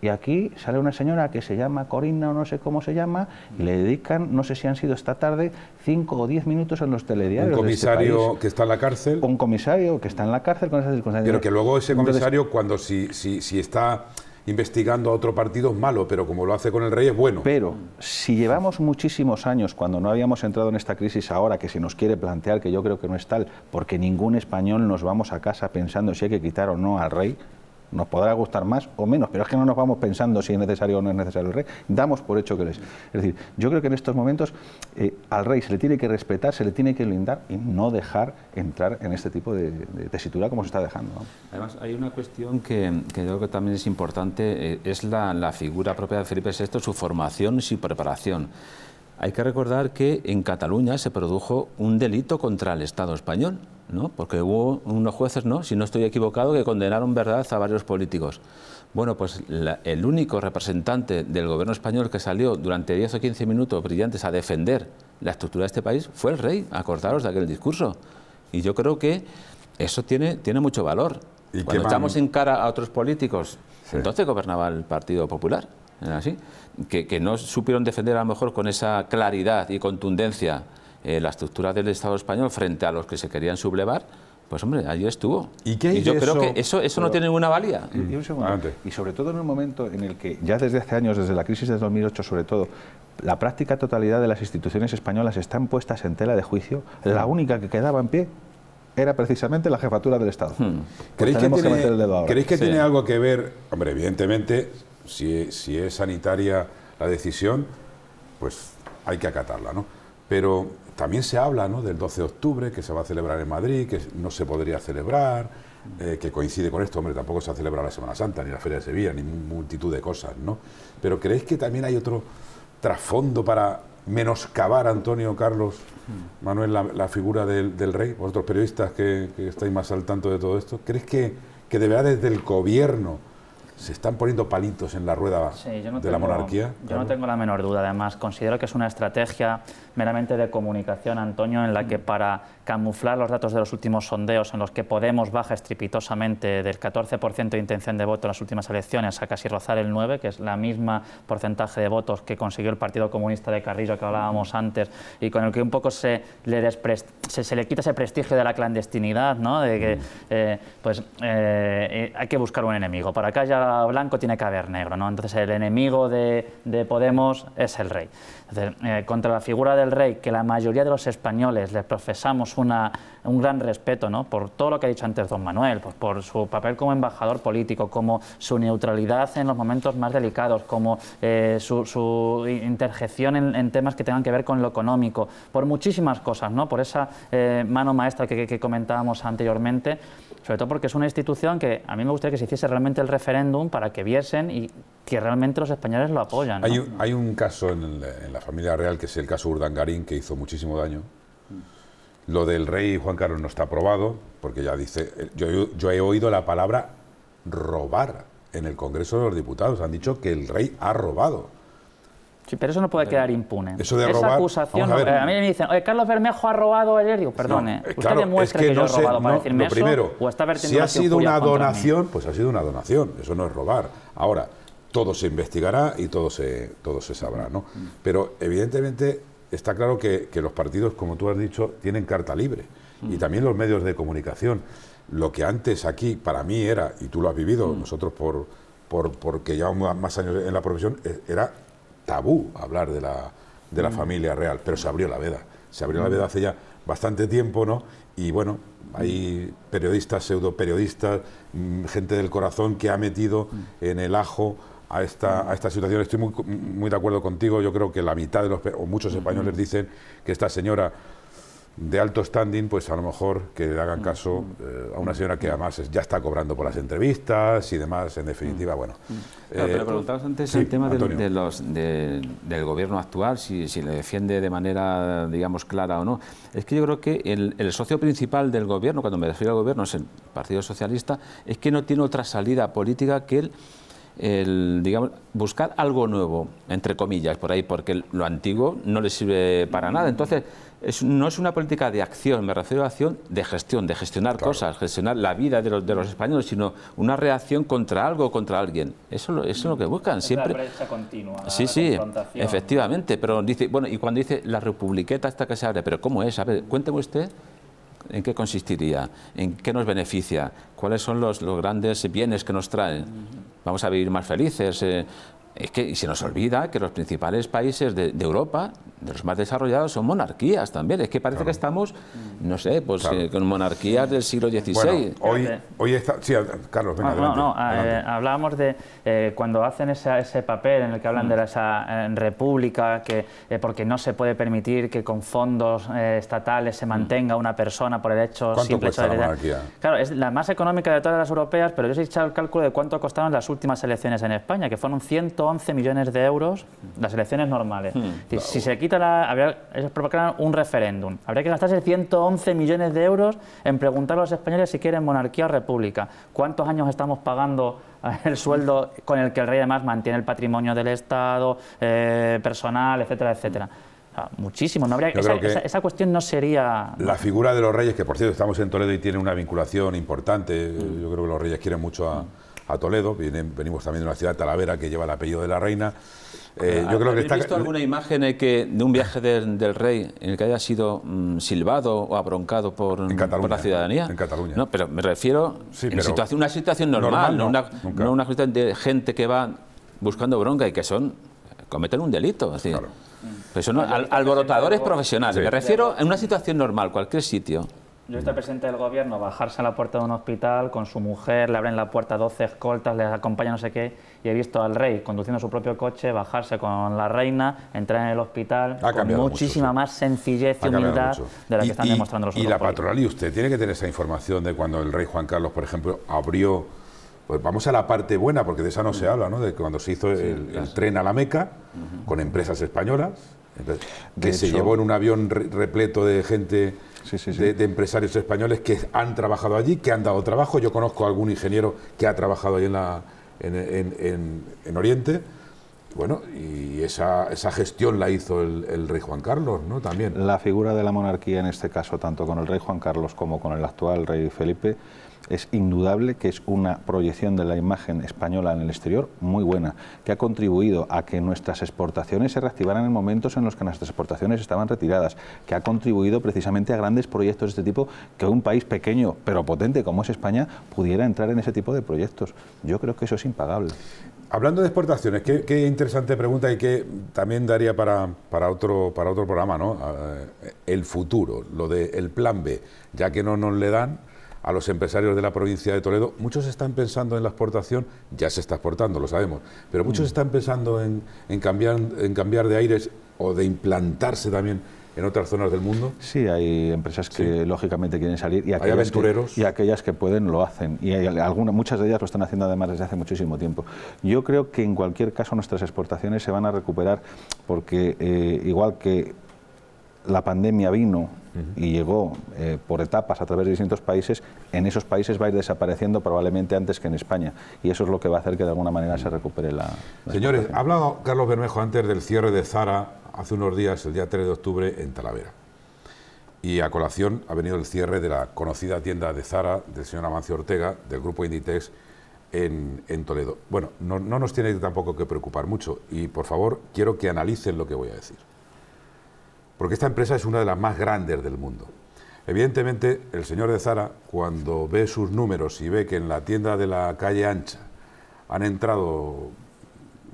Y aquí sale una señora que se llama Corina o no sé cómo se llama, y le dedican, no sé si han sido esta tarde, cinco o diez minutos en los telediarios. Un este comisario que está en la cárcel. Un comisario que está en la cárcel con esas circunstancias. Pero que luego ese comisario, cuando si, si está investigando a otro partido es malo, pero como lo hace con el rey es bueno. Pero si llevamos muchísimos años cuando no habíamos entrado en esta crisis ahora que se nos quiere plantear, que yo creo que no es tal, porque ningún español nos vamos a casa pensando si hay que quitar o no al rey, nos podrá gustar más o menos, pero es que no nos vamos pensando si es necesario o no es necesario el rey. Damos por hecho que lo es. Es decir, yo creo que en estos momentos eh, al rey se le tiene que respetar, se le tiene que lindar y no dejar entrar en este tipo de, tesitura como se está dejando. Además, hay una cuestión que, yo creo que también es importante, eh, es la, la figura propia de Felipe VI, su formación y su preparación. Hay que recordar que en Cataluña se produjo un delito contra el Estado español, ¿no? porque hubo unos jueces, ¿no? si no estoy equivocado, que condenaron verdad a varios políticos. Bueno, pues el único representante del gobierno español que salió durante 10 o 15 minutos brillantes a defender la estructura de este país fue el rey, acordaros de aquel discurso. Y yo creo que eso tiene, tiene mucho valor. ¿Y Cuando echamos en cara a otros políticos, entonces gobernaba el Partido Popular. Era así que, no supieron defender a lo mejor con esa claridad y contundencia eh, la estructura del Estado español frente a los que se querían sublevar, pues hombre, allí estuvo. Y, qué yo creo que eso, eso no tiene ninguna valía. Mm. Y, sobre todo en un momento en el que ya desde hace años, desde la crisis de 2008 sobre todo, la práctica totalidad de las instituciones españolas están puestas en tela de juicio, la mm. única que quedaba en pie era precisamente la jefatura del Estado. Mm. Pues ¿Creéis, que tiene, tiene, algo que ver? Hombre, evidentemente si, es sanitaria la decisión, pues hay que acatarla, ¿no? Pero también se habla ¿no? del 12 de octubre, que se va a celebrar en Madrid, que no se podría celebrar, eh, que coincide con esto, hombre, tampoco se ha celebrado la Semana Santa, ni la Feria de Sevilla, ni multitud de cosas, ¿no? Pero ¿creéis que también hay otro trasfondo para menoscabar, Antonio, Carlos, hmm. Manuel, la, figura del, rey? Vosotros periodistas que, estáis más al tanto de todo esto, ¿Crees que, que de verdad desde el gobierno ¿Se están poniendo palitos en la rueda de la monarquía? Yo no tengo la menor duda. Además, considero que es una estrategia meramente de comunicación, Antonio, en la que para camuflar los datos de los últimos sondeos, en los que Podemos baja estrepitosamente del 14% de intención de voto en las últimas elecciones a casi rozar el 9%, que es la misma porcentaje de votos que consiguió el Partido Comunista de Carrillo que hablábamos antes, y con el que un poco se le, se, le quita ese prestigio de la clandestinidad, ¿no? de que mm. eh, pues, eh, eh, hay que buscar un enemigo. Para que haya blanco tiene que haber negro, ¿no? Entonces el enemigo de, Podemos es el rey. Eh, contra la figura del rey, que la mayoría de los españoles le profesamos una un gran respeto ¿no? por todo lo que ha dicho antes don Manuel, pues por su papel como embajador político, como su neutralidad en los momentos más delicados, como eh, su, su, interjección en, temas que tengan que ver con lo económico, por muchísimas cosas, ¿no? por esa eh, mano maestra que, comentábamos anteriormente, sobre todo porque es una institución que a mí me gustaría que se hiciese realmente el referéndum para que viesen y que realmente los españoles lo apoyan. Hay, un, caso en, en, la familia real, que es el caso Urdangarín, que hizo muchísimo daño. Mm. Lo del rey Juan Carlos no está aprobado, porque ya dice, eh, yo, he oído la palabra robar en el Congreso de los Diputados, han dicho que el rey ha robado. Sí, pero eso no puede quedar impune. Eso de robar, Esa acusación. Eh, a, mí me dicen, Carlos Bermejo ha robado ayer. Digo, perdone, usted demuestra que, no robado primero, Si ha sido una donación, pues ha sido una donación. Eso no es robar. Ahora, todo se investigará y todo se, todo se sabrá, ¿no? Mm. Pero evidentemente está claro que, los partidos, como tú has dicho, tienen carta libre. Y también los medios de comunicación. Lo que antes aquí para mí era, y tú lo has vivido, nosotros por, por, porque llevamos más años en la profesión, eh, era tabú hablar de la, familia real, pero se abrió la veda. Se abrió la veda hace ya bastante tiempo, ¿no? Y bueno, hay periodistas, pseudo periodistas, mm, gente del corazón que ha metido en el ajo a esta, a esta situación. Estoy muy, muy de acuerdo contigo. Yo creo que la mitad de los, o muchos españoles dicen que esta señora de alto standing, pues a lo mejor que le hagan caso eh, a una señora que además ya está cobrando por las entrevistas y demás, en definitiva, bueno. Eh, pero preguntabas antes el tema de los, del gobierno actual, si, le defiende de manera, digamos, clara o no. Es que yo creo que el, el, socio principal del gobierno, cuando me refiero al gobierno, es el Partido Socialista, es que no tiene otra salida política que el el, digamos, buscar algo nuevo, entre comillas, por ahí, porque lo antiguo no le sirve para nada. Entonces, no es una política de acción, me refiero a acción de gestión, de gestionar cosas, gestionar la vida de los, de los españoles, sino una reacción contra algo, contra alguien. Eso, eso es lo que buscan siempre. Sí, sí, efectivamente. Pero dice, bueno, y cuando dice la republiqueta hasta que se abre, pero ¿cómo es? A ver, cuénteme usted. ¿En qué consistiría? ¿En qué nos beneficia? ¿Cuáles son los, los grandes bienes que nos traen? vamos a vivir más felices. Eh, es que se nos olvida que los principales países de, de Europa, de los más desarrollados son monarquías también. Es que parece que estamos, mm. no sé, pues eh, con monarquías del siglo XVI. hoy, está... Carlos, venga, No, no, ah, eh, hablábamos de eh, cuando hacen ese papel en el que hablan mm. de la, esa república, que, porque no se puede permitir que con fondos estatales se mm. mantenga una persona por el hecho simple de la monarquía? Claro, es la más económica de todas las europeas, pero yo he echado el cálculo de cuánto costaron las últimas elecciones en España, que fueron 111 millones de euros las elecciones normales. Si, si se quita habría, provocar un referéndum. Habría que gastarse 111 millones de euros en preguntar a los españoles si quieren monarquía o república. ¿Cuántos años estamos pagando eh, el sueldo con el que el rey además mantiene el patrimonio del Estado, eh, personal, etcétera, etcétera? Muchísimo, no habría, esa, cuestión no sería... La figura de los reyes, que por cierto estamos en Toledo y tiene una vinculación importante, mm. yo creo que los reyes quieren mucho a, a Toledo, venimos también de una ciudad, Talavera, que lleva el apellido de la reina, eh, creo que visto alguna imagen eh, de un viaje del, rey en el que haya sido mm, silbado o abroncado por, la ciudadanía? En Cataluña. No, pero me refiero en una situación normal, no, una, situación de gente que va buscando bronca y que son cometen un delito. son alborotadores profesionales. Me refiero en una situación normal, cualquier sitio. Yo he visto al presidente del gobierno bajarse a la puerta de un hospital con su mujer, le abren la puerta 12 escoltas, les acompaña no sé qué, y he visto al rey conduciendo su propio coche, bajarse con la reina, entrar en el hospital con muchísima más sencillez y humildad de la que están demostrando los Y la patronal y usted tiene que tener esa información de cuando el rey Juan Carlos, por ejemplo, abrió, pues vamos a la parte buena, porque de esa no se habla, ¿no? De cuando se hizo el, tren a la Meca con empresas españolas, que se llevó en un avión repleto de gente de, empresarios españoles que han trabajado allí, que han dado trabajo. Yo conozco a algún ingeniero que ha trabajado allí en, Oriente. Bueno, y esa, esa, gestión la hizo el, el, rey Juan Carlos, ¿no? También. La figura de la monarquía en este caso, tanto con el rey Juan Carlos como con el actual rey Felipe, es indudable que es una proyección de la imagen española en el exterior muy buena, que ha contribuido a que nuestras exportaciones se reactivaran en momentos en los que nuestras exportaciones estaban retiradas, que ha contribuido precisamente a grandes proyectos de este tipo, que un país pequeño pero potente como es España pudiera entrar en ese tipo de proyectos. Yo creo que eso es impagable. Hablando de exportaciones, qué, interesante pregunta y que también daría para, otro, para otro programa, ¿no? Ah, eh, el futuro, lo del plan B, ya que no nos le dan, a los empresarios de la provincia de Toledo. Muchos están pensando en la exportación, ya se está exportando, lo sabemos, pero muchos mm. están pensando en, cambiar, de aires o de implantarse también en otras zonas del mundo? Sí, hay empresas que lógicamente quieren salir y aquellas, Que, y aquellas que pueden lo hacen. Y hay muchas de ellas lo están haciendo además desde hace muchísimo tiempo. Yo creo que en cualquier caso nuestras exportaciones se van a recuperar porque eh, igual que la pandemia vino y llegó eh, por etapas a través de distintos países, en esos países va a ir desapareciendo probablemente antes que en España. Y eso es lo que va a hacer que de alguna manera se recupere la... Señores, ha hablado Carlos Bermejo antes del cierre de Zara hace unos días, el día 3 de octubre, en Talavera. Y a colación ha venido el cierre de la conocida tienda de Zara del señor Amancio Ortega, del grupo Inditex, en, Toledo. Bueno, no nos tiene tampoco que preocupar mucho y por favor quiero que analicen lo que voy a decir porque esta empresa es una de las más grandes del mundo. Evidentemente, el señor de Zara, cuando ve sus números y ve que en la tienda de la calle Ancha han entrado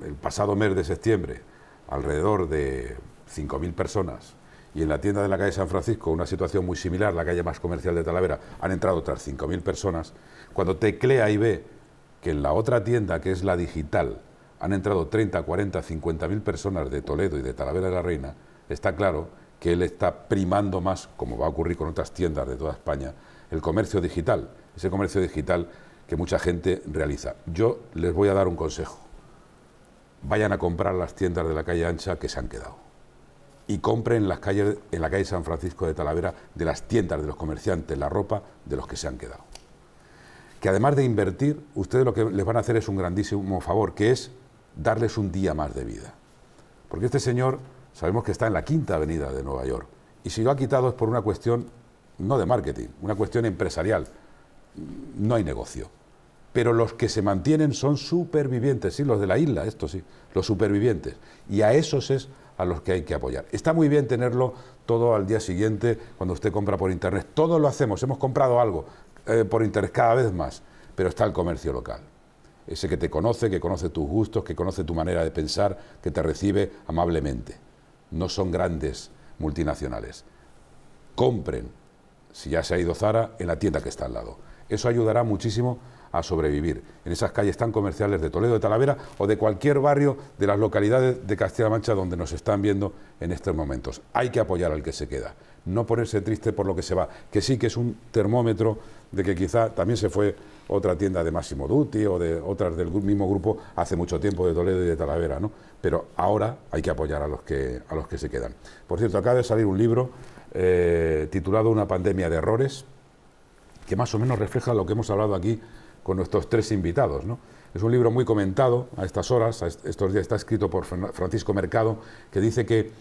el pasado mes de septiembre alrededor de 5.000 personas y en la tienda de la calle San Francisco, una situación muy similar, la calle más comercial de Talavera, han entrado otras 5.000 personas, cuando teclea y ve que en la otra tienda, que es la digital, han entrado 30, 40, 50.000 personas de Toledo y de Talavera de la Reina, está claro que él está primando más, como va a ocurrir con otras tiendas de toda España, el comercio digital, ese comercio digital que mucha gente realiza. Yo les voy a dar un consejo. Vayan a comprar las tiendas de la calle ancha que se han quedado. Y compren en, la calle San Francisco de Talavera de las tiendas de los comerciantes, la ropa de los que se han quedado. Que además de invertir, ustedes lo que les van a hacer es un grandísimo favor, que es darles un día más de vida. Porque este señor Sabemos que está en la quinta avenida de Nueva York. Y si lo ha quitado es por una cuestión no de marketing, una cuestión empresarial. No hay negocio. Pero los que se mantienen son supervivientes, sí, los de la isla, esto sí, los supervivientes. Y a esos es a los que hay que apoyar. Está muy bien tenerlo todo al día siguiente cuando usted compra por internet. Todo lo hacemos, hemos comprado algo eh, por internet cada vez más, pero está el comercio local. Ese que te conoce, que conoce tus gustos, que conoce tu manera de pensar, que te recibe amablemente no son grandes multinacionales. Compren, si ya se ha ido Zara, en la tienda que está al lado. Eso ayudará muchísimo a sobrevivir en esas calles tan comerciales de Toledo, de Talavera o de cualquier barrio de las localidades de Castilla-La Mancha donde nos están viendo en estos momentos. Hay que apoyar al que se queda, no ponerse triste por lo que se va, que sí que es un termómetro de que quizá también se fue otra tienda de Máximo Dutti o de otras del mismo grupo hace mucho tiempo de Toledo y de Talavera, ¿no? Pero ahora hay que apoyar a los que, a los que se quedan. Por cierto, acaba de salir un libro eh, titulado Una pandemia de errores, que más o menos refleja lo que hemos hablado aquí con nuestros tres invitados, ¿no? Es un libro muy comentado a estas horas, estos días está escrito por Francisco Mercado, que dice que,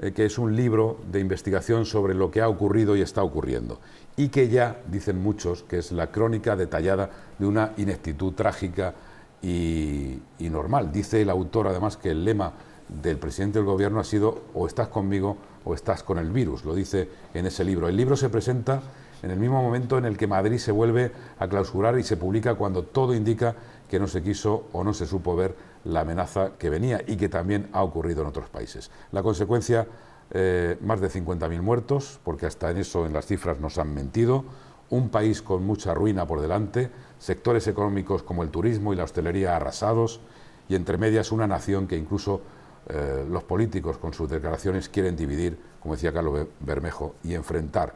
eh, que es un libro de investigación sobre lo que ha ocurrido y está ocurriendo y que ya, dicen muchos, que es la crónica detallada de una ineptitud trágica y, y normal. Dice el autor, además, que el lema del presidente del gobierno ha sido o estás conmigo o estás con el virus, lo dice en ese libro. El libro se presenta en el mismo momento en el que Madrid se vuelve a clausurar y se publica cuando todo indica que no se quiso o no se supo ver la amenaza que venía y que también ha ocurrido en otros países. La consecuencia eh, más de 50.000 muertos, porque hasta en eso, en las cifras, nos han mentido, un país con mucha ruina por delante, sectores económicos como el turismo y la hostelería arrasados, y entre medias una nación que incluso eh, los políticos con sus declaraciones quieren dividir, como decía Carlos Bermejo, y enfrentar.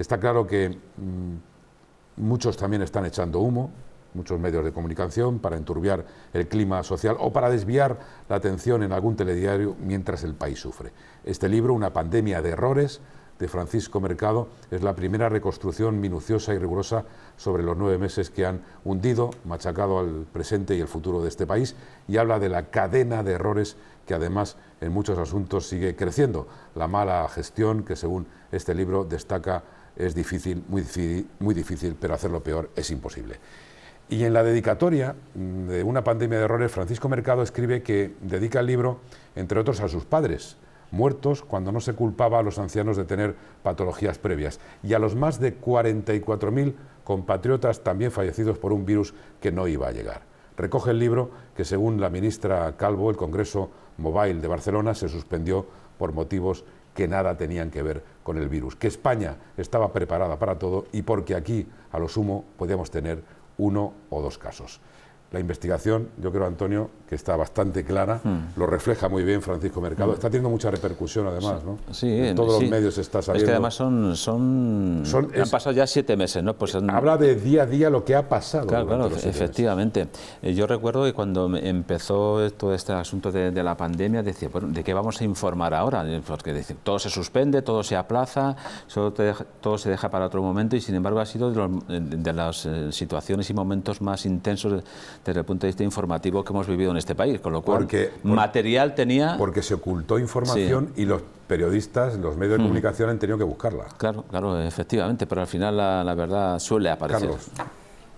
Está claro que mm, muchos también están echando humo, muchos medios de comunicación para enturbiar el clima social o para desviar la atención en algún telediario mientras el país sufre. Este libro, Una pandemia de errores, de Francisco Mercado, es la primera reconstrucción minuciosa y rigurosa sobre los nueve meses que han hundido, machacado al presente y el futuro de este país y habla de la cadena de errores que además en muchos asuntos sigue creciendo. La mala gestión que según este libro destaca es difícil, muy difícil, muy difícil pero hacerlo peor es imposible. Y en la dedicatoria mm, de Una pandemia de errores, Francisco Mercado escribe que dedica el libro, entre otros, a sus padres, muertos cuando no se culpaba a los ancianos de tener patologías previas, y a los más de 44.000 compatriotas también fallecidos por un virus que no iba a llegar. Recoge el libro que, según la ministra Calvo, el Congreso Mobile de Barcelona se suspendió por motivos que nada tenían que ver con el virus, que España estaba preparada para todo y porque aquí, a lo sumo, podíamos tener uno o dos casos. La investigación, yo creo, Antonio, que está bastante clara, hmm. lo refleja muy bien Francisco Mercado. Hmm. Está teniendo mucha repercusión además, ¿no? Sí, en todos los medios está saliendo. Es que además son... son, han pasado ya siete meses, ¿no? Pues, eh, habla de día a día lo que ha pasado. Claro, claro, efectivamente. Eh, yo recuerdo que cuando empezó todo este asunto de, la pandemia, decía, bueno, ¿de qué vamos a informar ahora? Eh, porque decir, todo se suspende, todo se aplaza, todo se deja para otro momento y sin embargo ha sido de, de las situaciones y momentos más intensos desde el punto de vista informativo que hemos vivido en este país, con lo cual material tenía... Porque se ocultó información y los periodistas, los medios de mm. comunicación han tenido que buscarla. Claro, claro, efectivamente, pero al final la, verdad suele aparecer.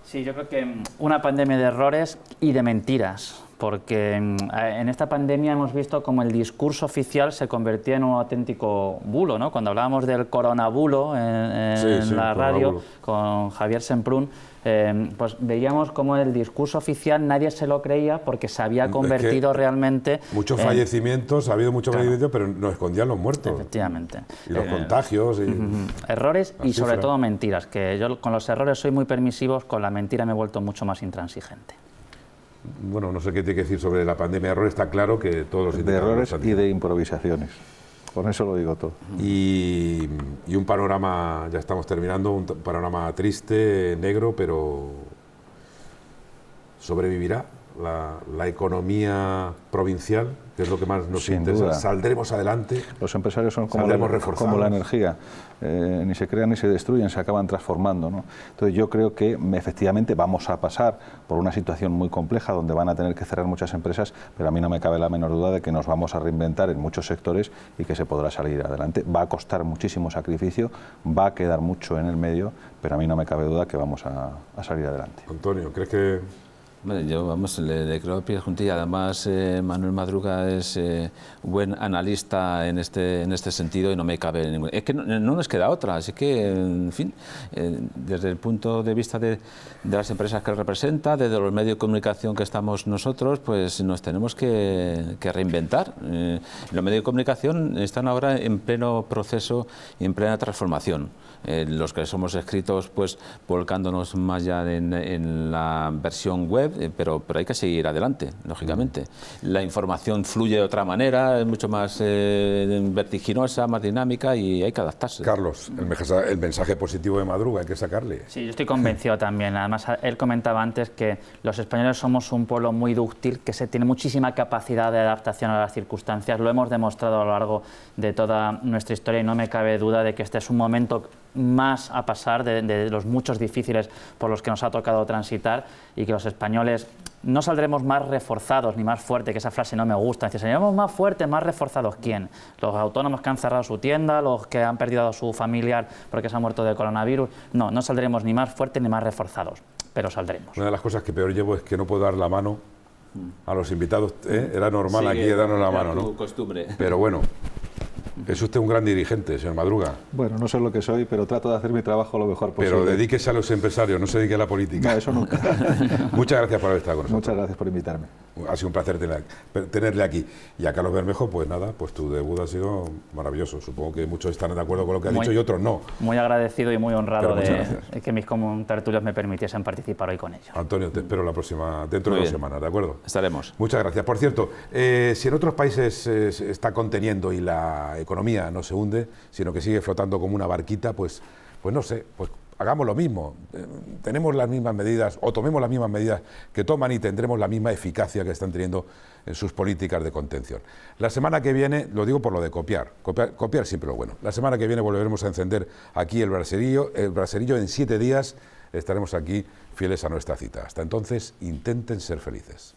Sí, yo creo que mm, una pandemia de errores y de mentiras, porque mm, eh, en esta pandemia hemos visto como el discurso oficial se convertía en un auténtico bulo, ¿no? Cuando hablábamos del coronabulo en, la radio con Javier Semprún, Em, pues veíamos como el discurso oficial nadie se lo creía porque se había convertido realmente... Muchos fallecimientos, ha habido muchos fallecimientos, pero nos escondían los muertos. Efectivamente. los eh, contagios. Errores y sobre todo mentiras, que yo con los errores soy muy permisivo, con la mentira me he vuelto mucho más intransigente. Bueno, no sé qué tiene que decir sobre la pandemia de errores, está claro que todos los... De errores y de improvisaciones. Con eso lo digo todo. Y, un panorama, ya estamos terminando, un panorama triste, negro, pero ¿sobrevivirá la, economía provincial, que es lo que más nos interesa. Saldremos adelante. Los empresarios son como la, energía. Eh, ni se crean ni se destruyen, se acaban transformando. ¿no? Entonces yo creo que efectivamente vamos a pasar por una situación muy compleja donde van a tener que cerrar muchas empresas, pero a mí no me cabe la menor duda de que nos vamos a reinventar en muchos sectores y que se podrá salir adelante. Va a costar muchísimo sacrificio, va a quedar mucho en el medio, pero a mí no me cabe duda que vamos a, a salir adelante. Antonio, ¿crees que yo vamos, le, le creo pie juntilla. Además, eh, Manuel Madruga es eh, buen analista en este, en este sentido y no me cabe ningún. Es que no, nos queda otra. Así que, en fin, eh, desde el punto de vista de, las empresas que representa, desde los medios de comunicación que estamos nosotros, pues nos tenemos que reinventar. los medios de comunicación están ahora en pleno proceso y en plena transformación. Eh, los que somos escritos, pues volcándonos más ya en, la versión web, eh, pero, pero hay que seguir adelante, lógicamente. Mm. La información fluye de otra manera, es mucho más eh, vertiginosa, más dinámica y hay que adaptarse. Carlos, el mensaje, el mensaje positivo de madruga hay que sacarle. Sí, yo estoy convencido también. Además, él comentaba antes que los españoles somos un pueblo muy dúctil, que se tiene muchísima capacidad de adaptación a las circunstancias. Lo hemos demostrado a lo largo de toda nuestra historia y no me cabe duda de que este es un momento más a pasar de, los muchos difíciles por los que nos ha tocado transitar y que los españoles no saldremos más reforzados ni más fuertes, que esa frase no me gusta, es decir, más fuertes, más reforzados, ¿quién? Los autónomos que han cerrado su tienda, los que han perdido a su familiar porque se ha muerto de coronavirus, no, no saldremos ni más fuertes ni más reforzados, pero saldremos. Una de las cosas que peor llevo es que no puedo dar la mano mm. a los invitados, ¿eh? era normal aquí eh, darnos la mano, ¿no? Costumbre. Pero bueno, es usted un gran dirigente, señor Madruga. Bueno, no sé lo que soy, pero trato de hacer mi trabajo lo mejor posible. Pero dedíquese a los empresarios, no se dedique a la política. No, eso nunca. Muchas gracias por haber estado con nosotros. Muchas gracias por invitarme. Ha sido un placer tenerle aquí. Y a Carlos Bermejo, pues nada, pues tu debut ha sido maravilloso. Supongo que muchos están de acuerdo con lo que ha dicho y otros no. Muy agradecido y muy honrado de que mis tertulios me permitiesen participar hoy con ellos. Antonio, te espero la próxima, dentro de dos semanas, ¿de acuerdo? Estaremos. Muchas gracias. Por cierto, eh, si en otros países eh, está conteniendo y la economía no se hunde, sino que sigue flotando como una barquita, pues, pues no sé, pues hagamos lo mismo. Eh, tenemos las mismas medidas o tomemos las mismas medidas que toman y tendremos la misma eficacia que están teniendo en sus políticas de contención. La semana que viene, lo digo por lo de copiar, copiar, copiar siempre lo bueno. La semana que viene volveremos a encender aquí el braserillo, el braserillo en siete días estaremos aquí fieles a nuestra cita. Hasta entonces, intenten ser felices.